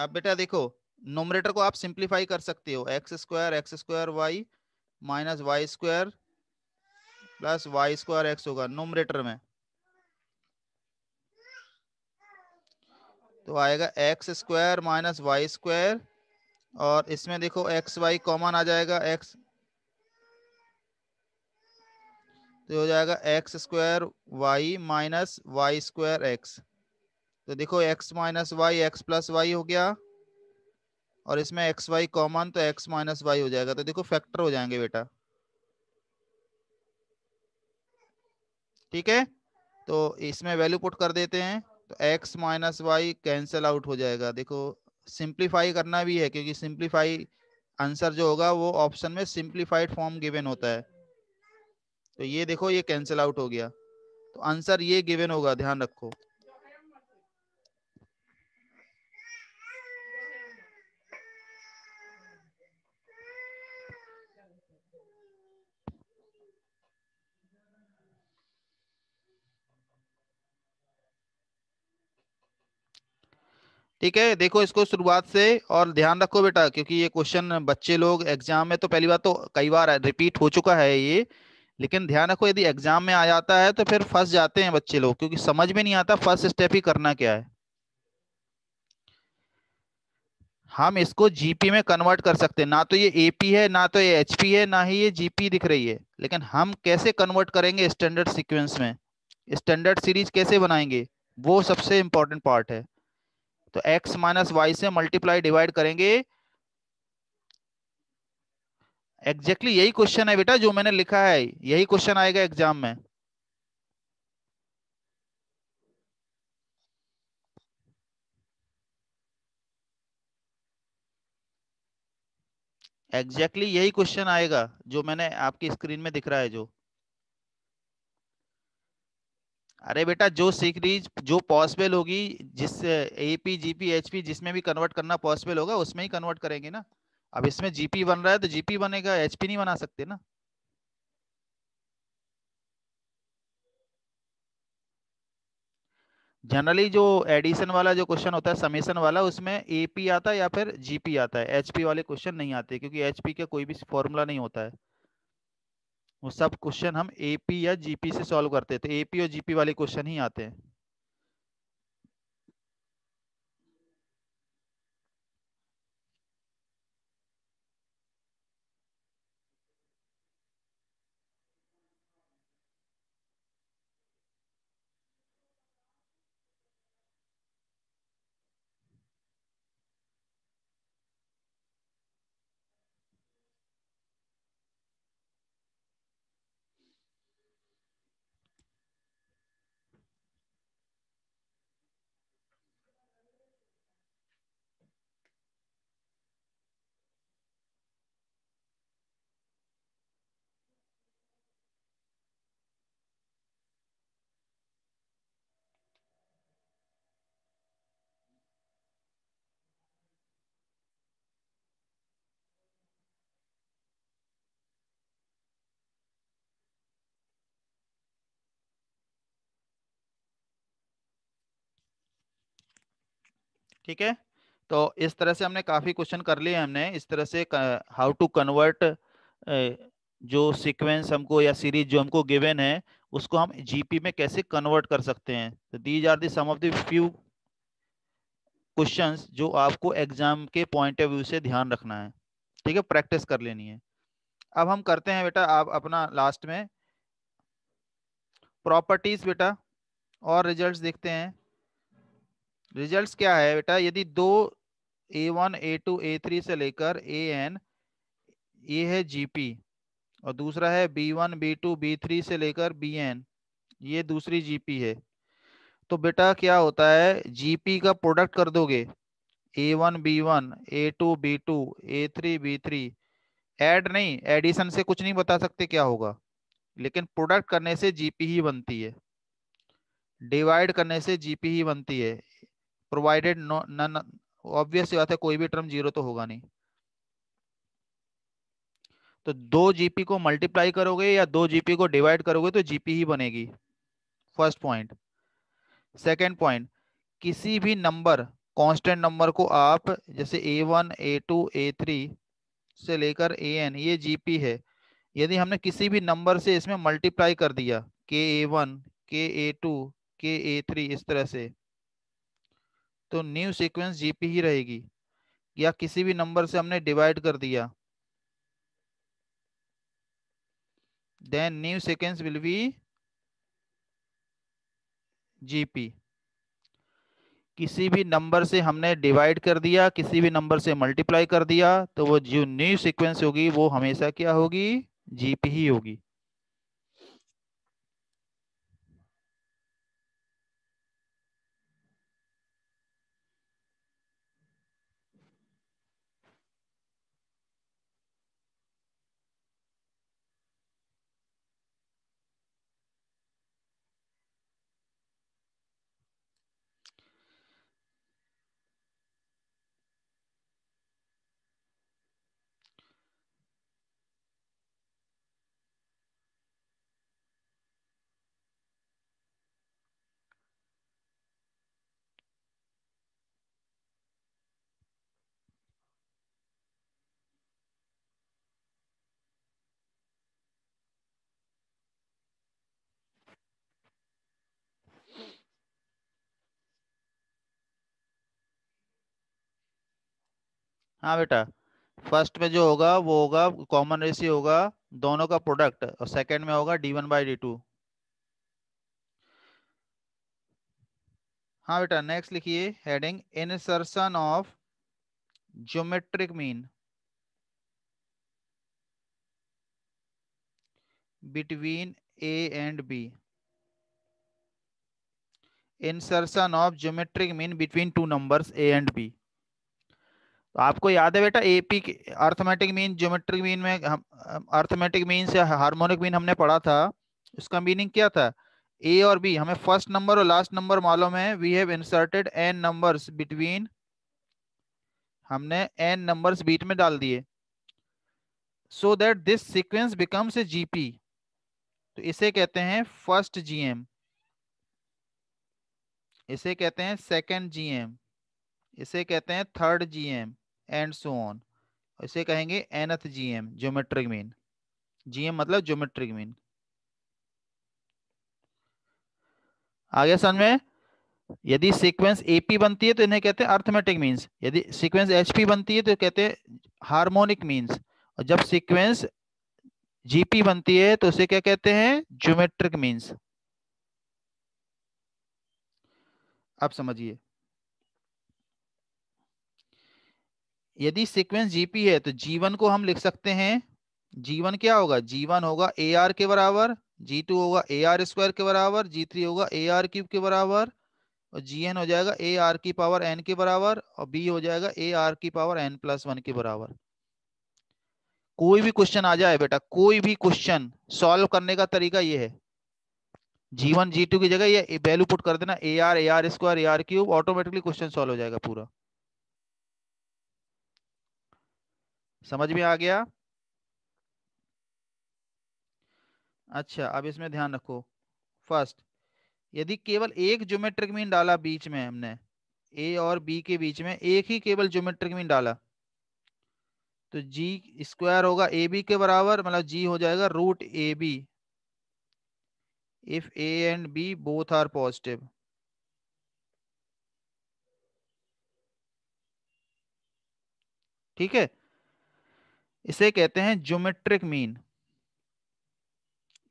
अब बेटा देखो नोमरेटर को आप सिंप्लीफाई कर सकते हो x square x square y minus y square plus y square x होगा नोमरेटर में तो आएगा x square minus y square और इसमें देखो एक्स वाई कॉमन आ जाएगा एक्स तो हो जाएगा x square y minus y square x तो देखो x minus y x plus y हो गया और इसमें एक्स वाई कॉमन तो एक्स माइनस वाई हो जाएगा तो देखो फैक्टर हो जाएंगे बेटा ठीक है तो इसमें वैल्यू पुट कर देते हैं तो x minus y cancel out हो जाएगा देखो सिंप्लीफाई करना भी है क्योंकि सिंप्लीफाई आंसर जो होगा वो ऑप्शन में सिंप्लीफाइड फॉर्म गिवेन होता है तो ये देखो ये कैंसिल आउट हो गया तो आंसर ये गिवेन होगा ध्यान रखो ठीक है देखो इसको शुरुआत से और ध्यान रखो बेटा क्योंकि ये क्वेश्चन बच्चे लोग एग्जाम में तो पहली बार तो कई बार रिपीट हो चुका है ये लेकिन ध्यान रखो यदि एग्जाम में आ जाता है तो फिर फंस जाते हैं बच्चे लोग क्योंकि समझ में नहीं आता फर्स्ट स्टेप ही करना क्या है हम इसको जीपी में कन्वर्ट कर सकते हैं ना तो ये एपी है ना तो ये एचपी है ना ही ये जीपी दिख रही है लेकिन हम कैसे कन्वर्ट करेंगे स्टैंडर्ड सीक्वेंस में स्टैंडर्ड सीरीज कैसे बनाएंगे वो सबसे इंपॉर्टेंट पार्ट है तो x माइनस वाई से मल्टीप्लाई डिवाइड करेंगे एग्जैक्टली exactly यही क्वेश्चन है बेटा जो मैंने लिखा है यही क्वेश्चन आएगा एग्जाम में एग्जैक्टली exactly यही क्वेश्चन आएगा जो मैंने आपकी स्क्रीन में दिख रहा है जो अरे बेटा जो सीरीज जो पॉसिबल होगी जिस एपी जीपी एचपी जिसमें भी कन्वर्ट करना पॉसिबल होगा उसमें ही कन्वर्ट करेंगे ना अब इसमें जीपी बन रहा है तो जीपी बनेगा एचपी नहीं बना सकते ना जनरली जो एडिशन वाला जो क्वेश्चन होता है समेशन वाला उसमें एपी आता है या फिर जीपी आता है एचपी वाले क्वेश्चन नहीं आते क्योंकि एचपी का कोई भी फॉर्मूला नहीं होता है वो सब क्वेश्चन हम एपी या जीपी से सॉल्व करते थे एपी और जीपी वाले क्वेश्चन ही आते हैं ठीक है तो इस तरह से हमने काफ़ी क्वेश्चन कर लिए हमने इस तरह से हाउ टू कन्वर्ट जो सीक्वेंस हमको या सीरीज जो हमको गिवेन है उसको हम जीपी में कैसे कन्वर्ट कर सकते हैं तो these are the of the few questions जो आपको एग्जाम के पॉइंट ऑफ व्यू से ध्यान रखना है ठीक है प्रैक्टिस कर लेनी है अब हम करते हैं बेटा आप अपना लास्ट में प्रॉपर्टीज बेटा और रिजल्ट्स देखते हैं रिजल्ट्स क्या है बेटा यदि दो a one A two A three से लेकर ए एन ये है जीपी और दूसरा है b one b two b three से लेकर बी एन ये दूसरी जीपी है तो बेटा क्या होता है जीपी का प्रोडक्ट कर दोगे a one b one A two b two A three b three add नहीं एडिशन से कुछ नहीं बता सकते क्या होगा लेकिन प्रोडक्ट करने से जीपी ही बनती है डिवाइड करने से जीपी ही बनती है प्रोवाइडेड नन ऑब्वियस बात है कोई भी टर्म जीरो तो होगा नहीं तो दो जीपी को मल्टीप्लाई करोगे या दो जीपी को डिवाइड करोगे तो जीपी ही बनेगी फर्स्ट पॉइंट सेकंड पॉइंट किसी भी नंबर कांस्टेंट नंबर को आप जैसे a one A two A three से लेकर ए एन ये जीपी है यदि हमने किसी भी नंबर से इसमें मल्टीप्लाई कर दिया के ए वन के ए टू के ए थ्री इस तरह से तो न्यू सीक्वेंस जीपी ही रहेगी या किसी भी नंबर से हमने डिवाइड कर दिया then new sequence will be GP किसी भी नंबर से हमने डिवाइड कर दिया किसी भी नंबर से मल्टीप्लाई कर दिया तो वो जो न्यू सीक्वेंस होगी वो हमेशा क्या होगी जीपी ही होगी हाँ बेटा फर्स्ट में जो होगा वो होगा कॉमन रेशियो होगा दोनों का प्रोडक्ट और सेकंड में होगा d one by d two हाँ बेटा नेक्स्ट लिखिए heading insertion of geometric mean between A and b insertion of geometric mean between two numbers a and B तो आपको याद है बेटा AP arithmetic mean geometric mean में हम अर्थमेटिक मीन से हार्मोनिक मीन हमने पढ़ा था उसका मीनिंग क्या था ए और बी हमें फर्स्ट नंबर और लास्ट नंबर मालूम है we have inserted n numbers between हमने एन नंबर्स बीट में डाल दिए so that this sequence becomes a GP तो इसे कहते हैं फर्स्ट जीएम इसे कहते हैं सेकंड जीएम इसे कहते हैं third GM and so on इसे कहेंगे nth GM geometric mean GM मतलब ज्योमेट्रिक मीन आ गया समझ में यदि सीक्वेंस एपी बनती है तो इन्हें कहते हैं अर्थमेटिक मीन्स यदि सीक्वेंस एचपी बनती है तो कहते हैं हार्मोनिक मीन्स और जब सीक्वेंस जीपी बनती है तो उसे क्या कहते हैं ज्योमेट्रिक मीन्स आप समझिए यदि सीक्वेंस जीपी है तो जीवन को हम लिख सकते हैं जीवन क्या होगा जीवन होगा ए आर के बराबर जी टू होगा ए आर स्क्वायर के बराबर जी थ्री होगा ए आर क्यूब के बराबर और जी एन हो जाएगा ए आर की पावर एन के बराबर और बी हो जाएगा ए आर की पावर एन प्लस वन के बराबर कोई भी क्वेश्चन आ जाए बेटा कोई भी क्वेश्चन सॉल्व करने का तरीका ये है जीवन जी टू की जगह ये वैल्यू पुट कर देना A R A R square A R cube automatically question solve हो जाएगा पूरा समझ में आ गया अच्छा अब इसमें ध्यान रखो फर्स्ट यदि केवल एक ज्योमेट्रिक मीन डाला बीच में हमने ए और बी के बीच में एक ही केवल ज्योमेट्रिक मीन डाला तो जी स्क्वायर होगा ए बी के बराबर मतलब जी हो जाएगा root A B if A and B both are positive ठीक है इसे कहते हैं ज्योमेट्रिक मीन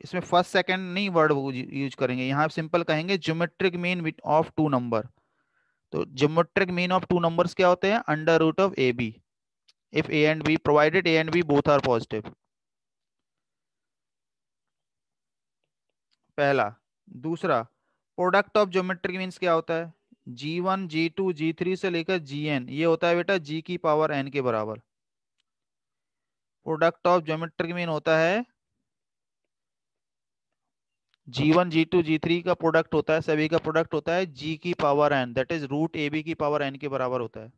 इसमें फर्स्ट सेकंड नहीं वर्ड यूज करेंगे यहां सिंपल कहेंगे geometric mean of two number तो geometric mean of two numbers क्या होते हैं under root of A B if A and B provided A and B both are positive पहला दूसरा प्रोडक्ट ऑफ ज्योमेट्रिक मीन क्या होता है जी one G two G three से लेकर जी एन ये होता है बेटा जी की पावर एन के बराबर प्रोडक्ट ऑफ ज्योमेट्रिक मीन होता है G1, G2, G3 का प्रोडक्ट होता है सभी का प्रोडक्ट होता है G की power n, that is root A B की पावर n के बराबर होता है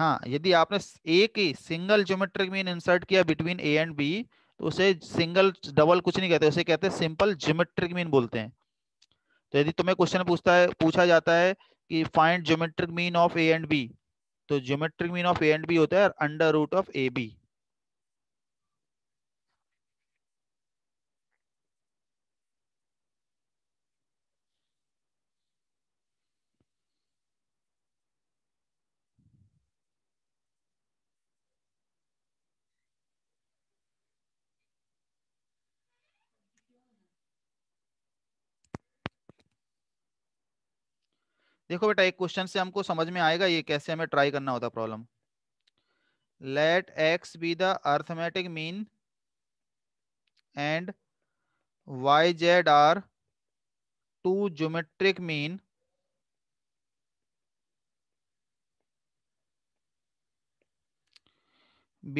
हाँ यदि आपने एक ही सिंगल ज्योमेट्रिक मीन इंसर्ट किया बिटवीन ए एंड बी तो उसे सिंगल डबल कुछ नहीं कहते उसे कहते हैं सिंपल ज्योमेट्रिक मीन बोलते हैं तो यदि तुम्हें क्वेश्चन पूछता है पूछा जाता है कि find geometric mean of A and B तो geometric mean of A and B होता है under root of A B देखो बेटा एक क्वेश्चन से हमको समझ में आएगा ये कैसे हमें ट्राई करना होता problem let X B the arithmetic mean and Y Z are two geometric mean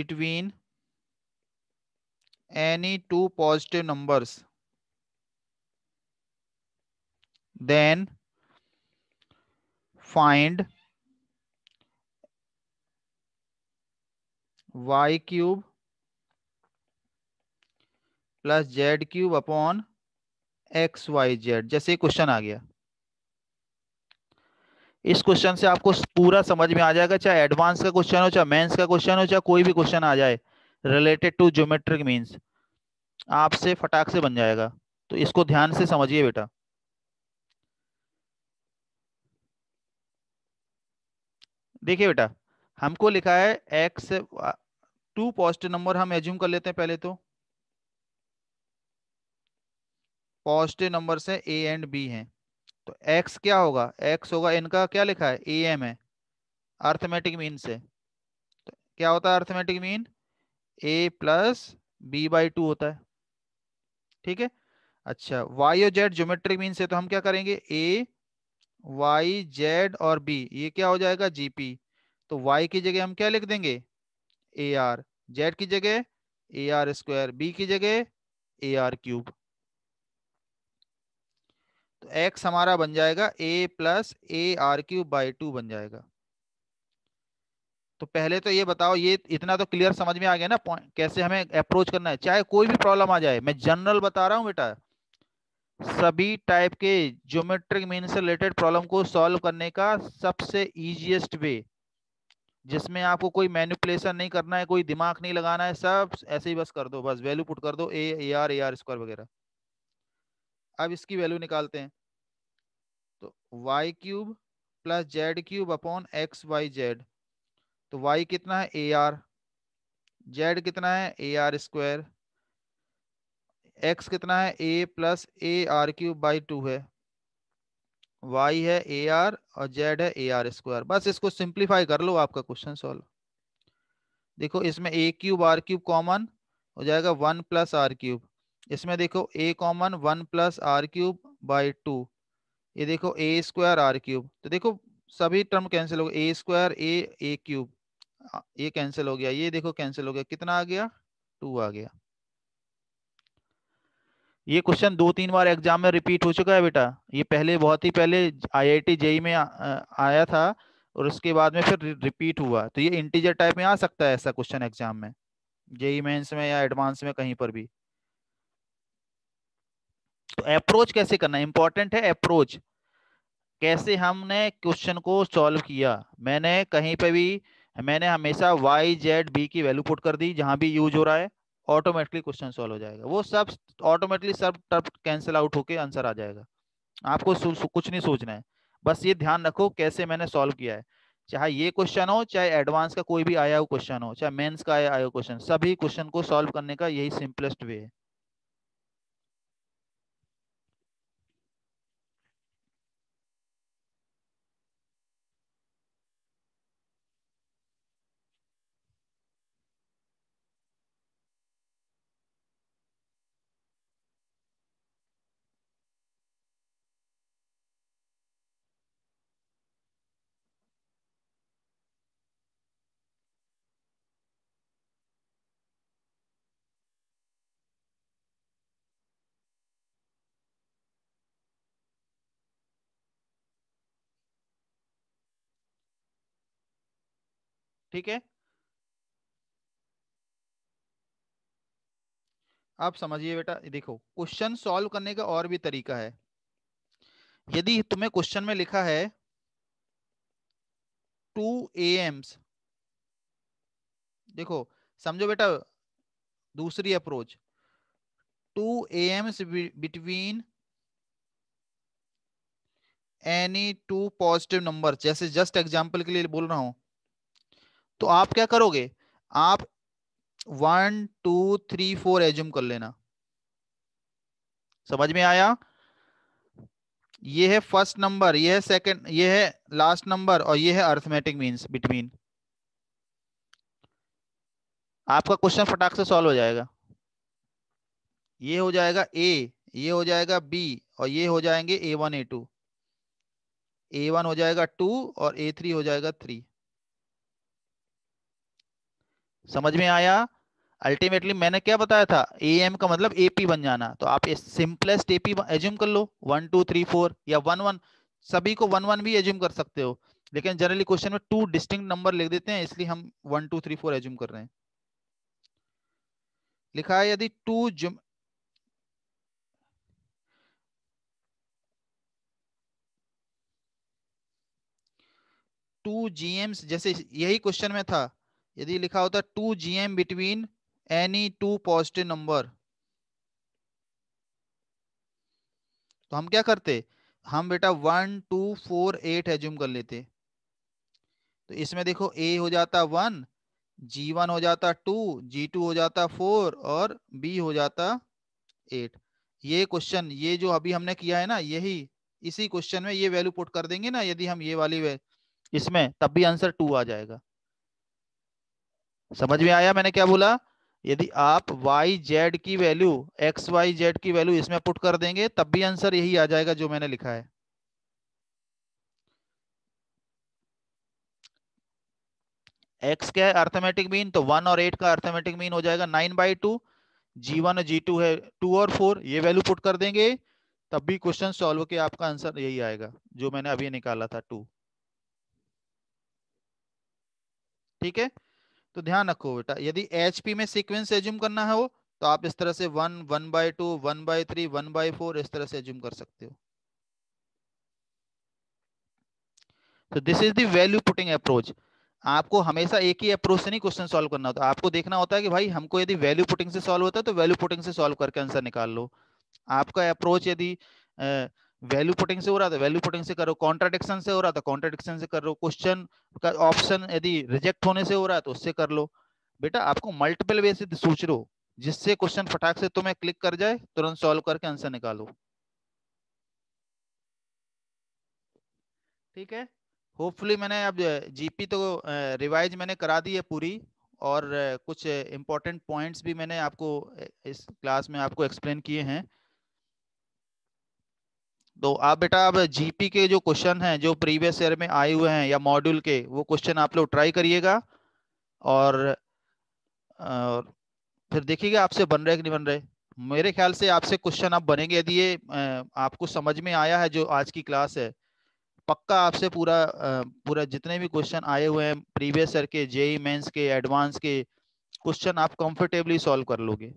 between any two positive numbers then find y cube plus Z cube upon X Y Z जैसे question आ गया इस question से आपको पूरा समझ में आ जाएगा चाहे एडवांस का क्वेश्चन हो चाहे मेंस का क्वेश्चन हो चाहे कोई भी क्वेश्चन आ जाए रिलेटेड टू ज्योमेट्रिक मीन्स आपसे फटाक से बन जाएगा तो इसको ध्यान से समझिए बेटा देखिए बेटा हमको लिखा है एक्स टू पॉजिटिव नंबर हम एज्यूम कर लेते हैं पहले तो पॉजिटिव नंबर से ए एंड बी हैं तो एक्स क्या होगा एक्स होगा इनका क्या लिखा है ए एम है अर्थमेटिक मीन से तो क्या होता है arithmetic mean A plus B by two होता है ठीक है अच्छा वाई और जेड ज्योमेट्रिक मीन से तो हम क्या करेंगे ए वाई जेड और बी ये क्या हो जाएगा जीपी तो वाई की जगह हम क्या लिख देंगे ए आर जेड की जगह ए आर स्क्वायर बी की जगह ए आर क्यूब तो एक्स हमारा बन जाएगा A plus A R cube by two बन जाएगा तो पहले तो ये बताओ ये इतना तो क्लियर समझ में आ गया ना कैसे हमें अप्रोच करना है चाहे कोई भी प्रॉब्लम आ जाए मैं जनरल बता रहा हूँ बेटा सभी टाइप के ज्योमेट्रिक मीन से रिलेटेड प्रॉब्लम को सॉल्व करने का सबसे इजीएस्ट वे जिसमें आपको कोई मैनिपुलेशन नहीं करना है कोई दिमाग नहीं लगाना है सब ऐसे ही बस कर दो बस वैल्यू पुट कर दो A A R A R square वगैरह अब इसकी वैल्यू निकालते हैं तो Y cube plus Z cube upon X Y Z तो वाई कितना है ए आर जेड कितना है ए आर स्क्वायर एक्स कितना है A plus A R cube by two है वाई है ए आर और जेड है ए आर स्क्वायर बस इसको सिंप्लीफाई कर लो आपका क्वेश्चन सॉल्व देखो इसमें A cube R cube common हो जाएगा वन प्लस आर क्यूब इसमें देखो A common one plus R cube by two ये देखो ए स्क्वायर आर क्यूब तो देखो सभी टर्म कैंसिल हो गए A square A A cube ये कैंसिल हो गया ये देखो कैंसिल हो गया कितना आ गया टू आ गया ये क्वेश्चन दो तीन बार एग्जाम में रिपीट हो चुका है बेटा ये पहले बहुत ही पहले आईआईटी जेई e में आ, आया था और उसके बाद में फिर रिपीट हुआ तो ये इंटीजर टाइप में आ सकता है ऐसा क्वेश्चन एग्जाम में जेई मेंस e में या एडवांस में कहीं पर भी तो अप्रोच कैसे करना इंपॉर्टेंट है अप्रोच कैसे हमने क्वेश्चन को सॉल्व किया मैंने कहीं पर भी मैंने हमेशा वाई जेड बी की वैल्यू पुट कर दी जहां भी यूज हो रहा है ऑटोमेटिकली क्वेश्चन सॉल्व हो जाएगा वो सब ऑटोमेटिकली सब टर्म कैंसिल आउट होके आंसर आ जाएगा आपको कुछ नहीं सोचना है बस ये ध्यान रखो कैसे मैंने सॉल्व किया है चाहे ये क्वेश्चन हो चाहे एडवांस का कोई भी आया हुआ क्वेश्चन हो चाहे मेंस का आया हुआ क्वेश्चन सभी क्वेश्चन को सॉल्व करने का यही सिंपलेस्ट वे है ठीक है आप समझिए बेटा देखो क्वेश्चन सॉल्व करने का और भी तरीका है यदि तुम्हें क्वेश्चन में लिखा है टू एम्स देखो समझो बेटा दूसरी approach two Ms between any two positive number जैसे जस्ट एग्जांपल के लिए बोल रहा हूं तो आप क्या करोगे आप one two three four assume कर लेना समझ में आया ये है फर्स्ट नंबर ये है सेकंड ये है लास्ट नंबर और ये है अर्थमेटिक मींस बिटवीन आपका क्वेश्चन फटाक से सॉल्व हो जाएगा ये हो जाएगा ए ये हो जाएगा बी और ये हो जाएंगे A one A two A one हो जाएगा टू और ए थ्री हो जाएगा थ्री समझ में आया अल्टीमेटली मैंने क्या बताया था ए एम का मतलब एपी बन जाना तो आप सिंपलेस्ट एपी एज्यूम कर लो वन टू थ्री फोर या वन वन सभी को वन वन भी एज्यूम कर सकते हो लेकिन जनरली क्वेश्चन में टू डिस्टिंग नंबर लिख देते हैं इसलिए हम one two three four assume कर रहे हैं लिखा है यदि टू जुम टू जीएम्स जैसे यही क्वेश्चन में था यदि लिखा होता two G M between any two positive number तो हम क्या करते हम बेटा one two four eight assume कर लेते तो इसमें देखो ए हो जाता वन जी वन हो जाता टू जी टू हो जाता फोर और बी हो जाता एट ये क्वेश्चन ये जो अभी हमने किया है ना यही इसी क्वेश्चन में ये वैल्यू पुट कर देंगे ना यदि हम ये वाली वे इसमें तब भी आंसर टू आ जाएगा समझ में आया मैंने क्या बोला यदि आप वाई जेड की वैल्यू एक्स वाई जेड की वैल्यू इसमें पुट कर देंगे तब भी आंसर यही आ जाएगा जो मैंने लिखा है एक्स क्या है अर्थमेटिक मीन तो वन और एट का अर्थमेटिक मीन हो जाएगा nine by two G one G two है टू और फोर ये वैल्यू पुट कर देंगे तब भी क्वेश्चन सॉल्व के आपका आंसर यही आएगा जो मैंने अभी निकाला था टू ठीक है तो ध्यान रखो बेटा यदि एच में सिक्वेंस एज्यूम करना है वो तो आप इस तरह से one one by two one by three one by four इस तरह से एज्यूम कर सकते हो तो this is value putting approach आपको हमेशा एक ही अप्रोच से नहीं क्वेश्चन सॉल्व करना होता आपको देखना होता है कि भाई हमको यदि वैल्यू पुटिंग से सॉल्व होता है तो वैल्यू पुटिंग से सॉल्व करके आंसर निकाल लो आपका अप्रोच यदि वैल्यू पुटिंग से हो रहा था वैल्यू पुटिंग से करो कॉन्ट्राडिक्शन से हो रहा था कॉन्ट्राडिक्शन से कर लो क्वेश्चन का ऑप्शन यदि रिजेक्ट होने से हो रहा है तो उससे कर लो बेटा आपको मल्टीपल वे से सोच लो जिससे क्वेश्चन फटाक से तुम्हें क्लिक कर जाए तुरंत सॉल्व करके आंसर निकालो ठीक है होपफुली मैंने अब जीपी तो रिवाइज मैंने करा दी है पूरी और कुछ इम्पोर्टेंट पॉइंट्स भी मैंने आपको इस क्लास में आपको एक्सप्लेन किए हैं तो आप बेटा अब जीपी के जो क्वेश्चन हैं जो प्रीवियस ईयर में आए हुए हैं या मॉड्यूल के वो क्वेश्चन आप लोग ट्राई करिएगा और, फिर देखिएगा आपसे बन रहे कि नहीं बन रहे मेरे ख्याल से आपसे क्वेश्चन आप बनेंगे यदि ये आपको समझ में आया है जो आज की क्लास है पक्का आपसे पूरा पूरा जितने भी क्वेश्चन आए हुए हैं प्रीवियस ईयर के जेई मेन्स e के एडवांस के क्वेश्चन आप कंफर्टेबली सॉल्व कर लोगे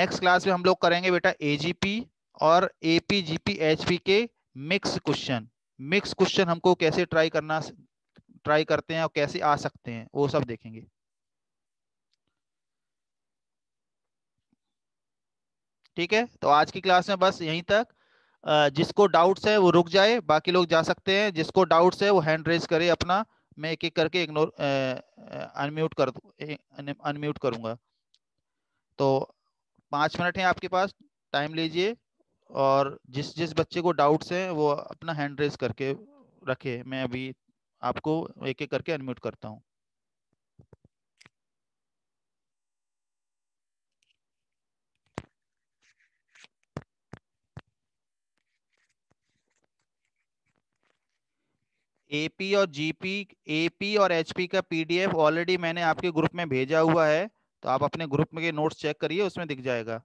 नेक्स्ट क्लास में हम लोग करेंगे बेटा एजीपी और एपी एच एचपी के मिक्स क्वेश्चन मिक्स क्वेश्चन हमको कैसे ट्राई करना ट्राई करते हैं और कैसे आ सकते हैं वो सब देखेंगे ठीक है तो आज की क्लास में बस यहीं तक जिसको डाउट्स है वो रुक जाए बाकी लोग जा सकते हैं जिसको डाउट्स है वो हैंड रेज करे अपना मैं एक एक करके इग्नोर अनम्यूट कर अनम्यूट करूंगा तो पांच मिनट है आपके पास टाइम लीजिए और जिस जिस बच्चे को डाउट्स हैं वो अपना हैंड रेस करके रखे मैं अभी आपको एक एक करके अनम्यूट करता हूँ एपी और जीपी एपी और एचपी का पीडीएफ ऑलरेडी मैंने आपके ग्रुप में भेजा हुआ है तो आप अपने ग्रुप में के नोट्स चेक करिए उसमें दिख जाएगा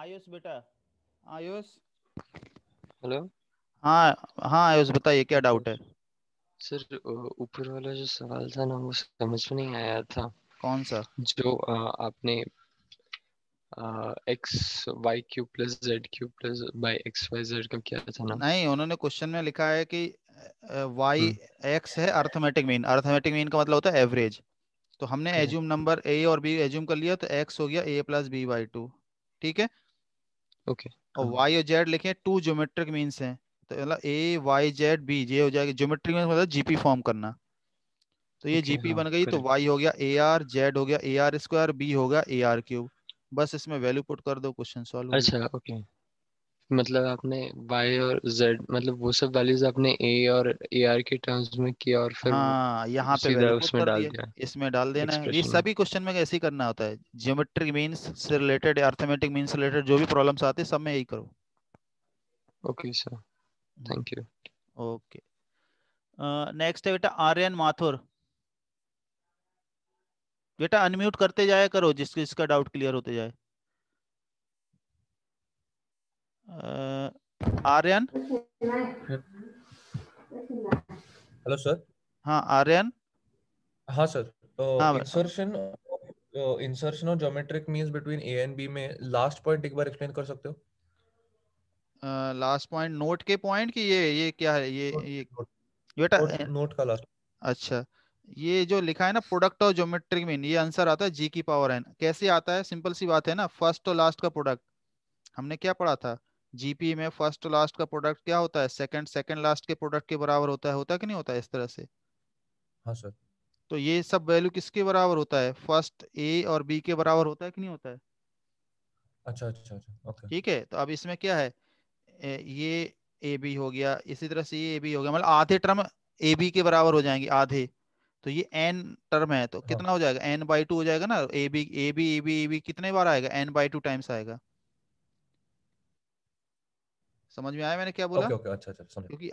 आयुष बेटा आयुष हेलो हाँ हाँ आयुष बताइए क्या डाउट है सर ऊपर वाला जो सवाल था ना वो समझ में नहीं आया था कौन सा जो आ, आपने X Y cube plus Z cube plus by X Y Z का क्या था ना नहीं उन्होंने क्वेश्चन में लिखा है कि वाई एक्स हम्म। है अर्थमेटिक मीन अर्थमेटिक मीन का मतलब होता है एवरेज तो हमने एज्यूम नंबर ए और बी एज्यूम कर लिया तो एक्स हो गया A plus B by two ठीक है ओके और वाई हाँ। और जेड लिखे टू ज्योमेट्रिक मीन्स है तो मतलब A Y Z B J हो जाएगा ज्योमेट्रिक मीन मतलब जीपी फॉर्म करना तो ये okay, जीपी हाँ, बन गई तो वाई हो गया ए आर जेड हो गया ए आर स्क्वायर बी हो गया ए आर क्यूब बस इसमें वैल्यू पुट कर दो क्वेश्चन सॉल्व अच्छा ओके मतलब आपने वाई और जेड मतलब वो सब वैल्यूज आपने ए और ए आर के टर्म्स में किया और फिर हाँ यहाँ पे सीधा उसमें डाल दिया इसमें डाल देना है ये सभी क्वेश्चन में ऐसे ही करना होता है ज्योमेट्रिक मीन्स से रिलेटेड अर्थमेटिक मीन्स से रिलेटेड जो भी प्रॉब्लम्स आते हैं सब में यही करो okay sir thank you okay next है बेटा आर्यन माथुर बेटा अनम्यूट करते जाया करो जिसके इसका डाउट क्लियर होते जाए आर्यन हेलो सर हाँ आर्यन हाँ सर तो इंसर्शन हाँ, इंसर्शन तो और geometric means between A and B में लास्ट पॉइंट एक बार एक्सप्लेन कर सकते हो लास्ट पॉइंट नोट के पॉइंट की ये ये क्या है ये ये बेटा नोट का लास्ट अच्छा ये जो लिखा है ना प्रोडक्ट और ज्योमेट्रिक मीन ये आंसर आता है जी की पावर एन कैसे आता है सिंपल सी बात है ना फर्स्ट और लास्ट का प्रोडक्ट हमने क्या पढ़ा था जीपी में फर्स्ट लास्ट का प्रोडक्ट क्या होता है सेकंड सेकंड लास्ट के प्रोडक्ट के बराबर होता है होता है कि नहीं होता है? इस तरह से हाँ सर तो ये सब वैल्यू किसके बराबर होता है फर्स्ट ए और बी के बराबर होता है कि नहीं होता है अच्छा अच्छा अच्छा ओके ठीक है तो अब इसमें क्या है ए, ये ए बी हो गया इसी तरह से ये ए बी हो गया मतलब आधे टर्म ए बी के बराबर हो जाएंगे आधे तो ये एन टर्म है तो हाँ. कितना हो जाएगा एन बाई टू हो जाएगा ना A B A B A B A B कितने बार आएगा एन बाई टू टाइम्स आएगा समझ में आया मैंने क्या बोला अच्छा, अच्छा, क्योंकि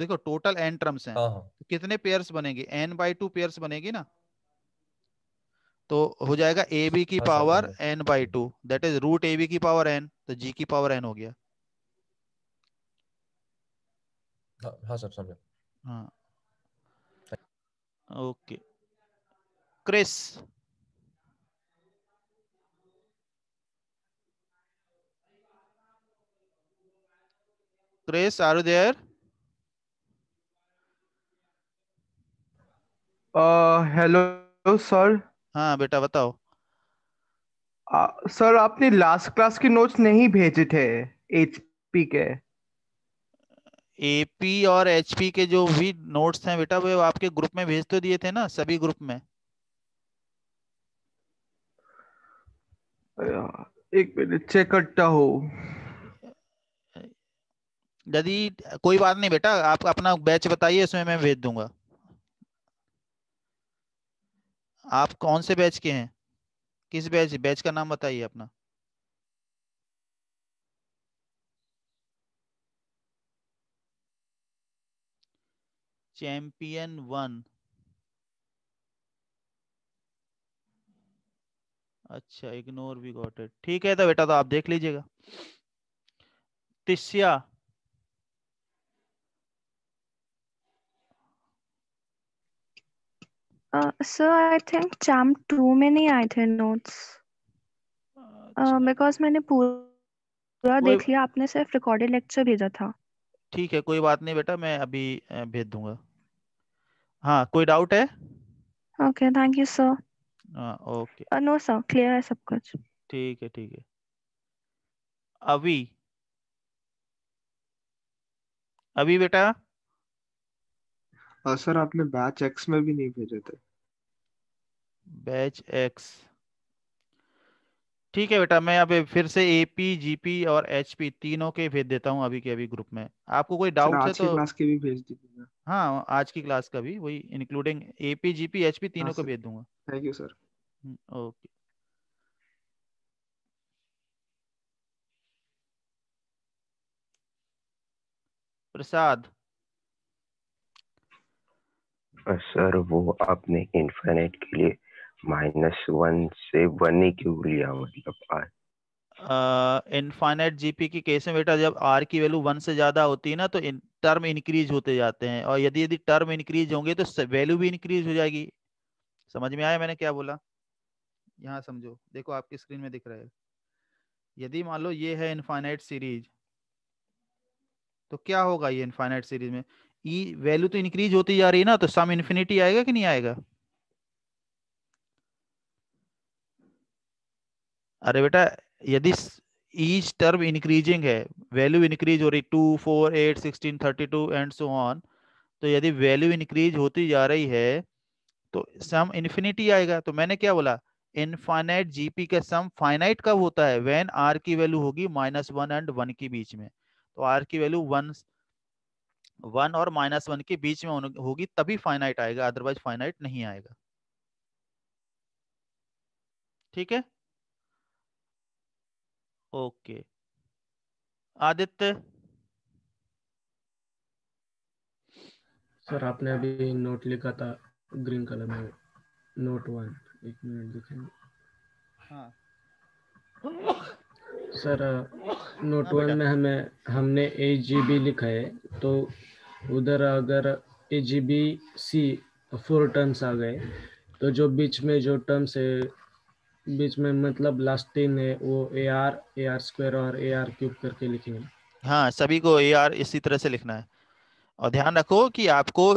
देखो टोटल एन टर्म्स हैं हाँ, हाँ। तो कितने पेयर्स बनेंगे एन बाई टू पेयर्स बनेगी ना तो हो अच्छा। जाएगा ए बी की power N by two that is root A B की पावर एन तो जी की पावर एन हो गया हाँ, हाँ सर समझा हाँ okay Chris Chris, are you there? Uh, hello, sir. हाँ बेटा बताओ आ, uh, सर आपने लास्ट क्लास की नोट्स नहीं भेजे थे एचपी के एपी और एचपी के जो भी नोट्स हैं बेटा वो आपके ग्रुप में भेज तो दिए थे ना सभी ग्रुप में एक मिनट चेक करता हूँ यदि कोई बात नहीं बेटा आप अपना बैच बताइए उसमें मैं भेज दूंगा आप कौन से बैच के हैं किस बैच बैच का नाम बताइए अपना चैंपियन वन अच्छा इग्नोर भी गॉट इट ठीक है तो बेटा तो आप देख लीजिएगा तिस्या Uh, so I think champ में नहीं आए थे notes अच्छा। uh, मैंने पूरा देख लिया आपने सिर्फ recorded lecture भेजा था ठीक है कोई बात नहीं बेटा मैं अभी भेज दूंगा हाँ कोई डाउट है okay thank you sir okay no sir clear है सब कुछ ठीक है ठीक है अभी अभी बेटा और हाँ सर आपने बैच एक्स में भी नहीं भेजे थे बैच एक्स ठीक है बेटा मैं अब फिर से एपी जीपी और एचपी तीनों के भेज देता हूँ अभी के अभी ग्रुप में आपको कोई डाउट है तो क्लास के भी भेज दीजिएगा हाँ आज की क्लास का भी वही इंक्लूडिंग एपी जीपी एचपी तीनों हाँ, को भेज दूंगा thank you sir okay Prasad sir वो आपने इनफिनिट के लिए माइनस वन से वन ही क्यों लिया मतलब आर इनफाइनाइट जीपी की केस में बेटा जब आर की वैल्यू वन से ज्यादा होती है ना तो इन, टर्म इंक्रीज होते जाते हैं और यदि यदि टर्म इंक्रीज होंगे तो वैल्यू भी इंक्रीज हो जाएगी समझ में आया मैंने क्या बोला यहाँ समझो देखो आपकी स्क्रीन में दिख रहा है यदि मान लो ये है इनफाइनाइट सीरीज तो क्या होगा ये इनफाइनाइट सीरीज में ई e वैल्यू तो इंक्रीज होती जा रही है ना तो सम इन्फिनिटी आएगा कि नहीं आएगा अरे बेटा यदि ईच टर्म इंक्रीजिंग है वैल्यू इंक्रीज हो रही two four eight sixteen thirty two and so on तो यदि वैल्यू इंक्रीज होती जा रही है तो सम इन्फिनिटी आएगा तो मैंने क्या बोला इनफाइनाइट जीपी का सम फाइनाइट कब होता है वेन आर की वैल्यू होगी माइनस वन एंड वन के बीच में तो आर की वैल्यू वन वन और माइनस वन के बीच में होगी तभी फाइनाइट आएगा अदरवाइज फाइनाइट नहीं आएगा ठीक है ओके आदित्य सर आपने अभी नोट लिखा था ग्रीन कलर में नोट वन एक मिनट दिखेंगे हाँ सर हाँ नोट वन में हमें हमने ए जी बी लिखा है तो उधर अगर A G B C four terms आ गए तो जो बीच में जो टर्म्स है बीच में मतलब लास्ट तीन है वो A R A R square और ए आर क्यूब करके लिखेंगे हाँ सभी को ए आर इसी तरह से लिखना है और ध्यान रखो कि आपको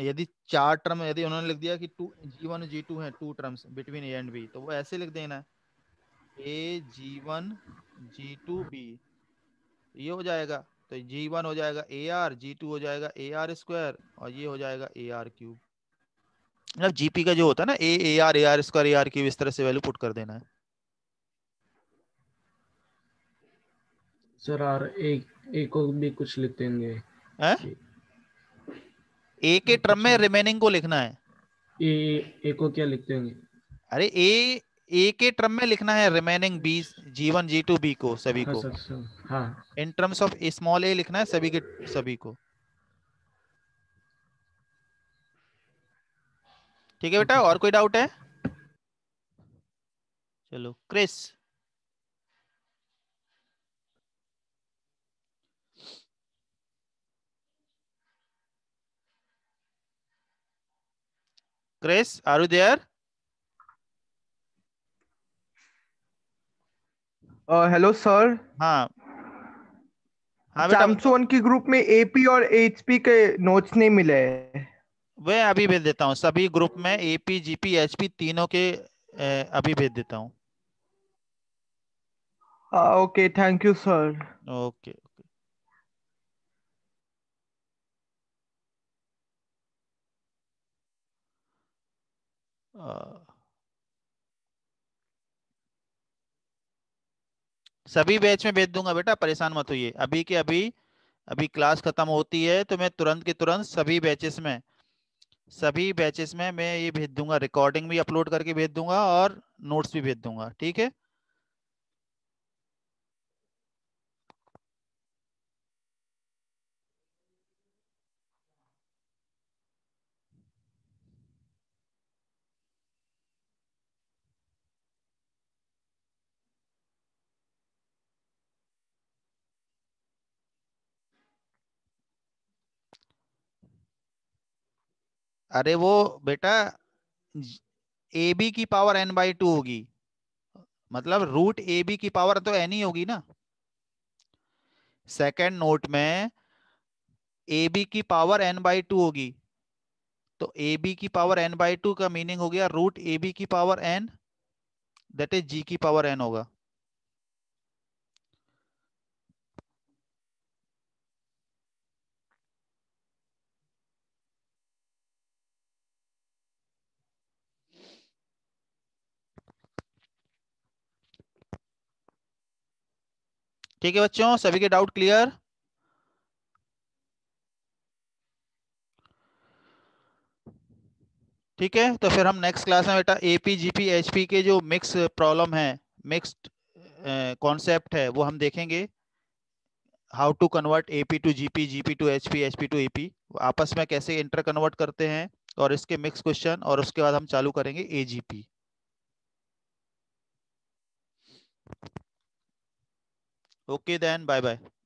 यदि चार टर्म यदि उन्होंने लिख दिया कि two G one G two है two terms between A and B तो वो ऐसे लिख देना है A G one G two B ये हो जाएगा तो G1 हो जाएगा AR, आर जी हो जाएगा ए आर स्क्वायर और ये हो जाएगा ए आर क्यूब मतलब जीपी का जो होता है ना A AR, AR A R square A cube इस तरह से वैल्यू पुट कर देना है सर आर ए ए को भी कुछ लिख देंगे हैं ए के ट्रम में रिमेनिंग को लिखना है ए ए को क्या लिखते होंगे अरे ए ए के टर्म में लिखना है remaining B G one G two B को सभी को in terms of small A लिखना है सभी के सभी को ठीक है बेटा अच्छा, और अच्छा। कोई डाउट है चलो Chris Chris are you there hello sir हाँ हाँ की ग्रुप में एपी और एचपी के नोट्स नहीं मिले वे अभी भेज देता हूँ सभी ग्रुप में एपी जीपी एचपी तीनों के अभी भेज देता हूँ okay thank you sir okay okay सभी बैच में भेज दूंगा बेटा परेशान मत होइए अभी के अभी अभी क्लास खत्म होती है तो मैं तुरंत के तुरंत सभी बैचेस में सभी बैचेस में मैं ये भेज दूंगा रिकॉर्डिंग भी अपलोड करके भेज दूंगा और नोट्स भी भेज दूंगा ठीक है अरे वो बेटा ए बी की पावर एन बाई टू होगी मतलब रूट ए बी की पावर तो एन ही होगी ना सेकेंड नोट में ए बी की पावर एन बाई टू होगी तो ए बी की पावर एन बाई टू का मीनिंग हो गया रूट ए बी की power n that is G की पावर एन होगा ठीक है बच्चों सभी के डाउट क्लियर ठीक है तो फिर हम नेक्स्ट क्लास में बेटा एपी जीपी एचपी के जो मिक्स प्रॉब्लम है मिक्स्ड कॉन्सेप्ट है वो हम देखेंगे how to convert AP to GP GP to HP HP to AP आपस में कैसे इंटर कन्वर्ट करते हैं और इसके मिक्स क्वेश्चन और उसके बाद हम चालू करेंगे AGP okay then bye bye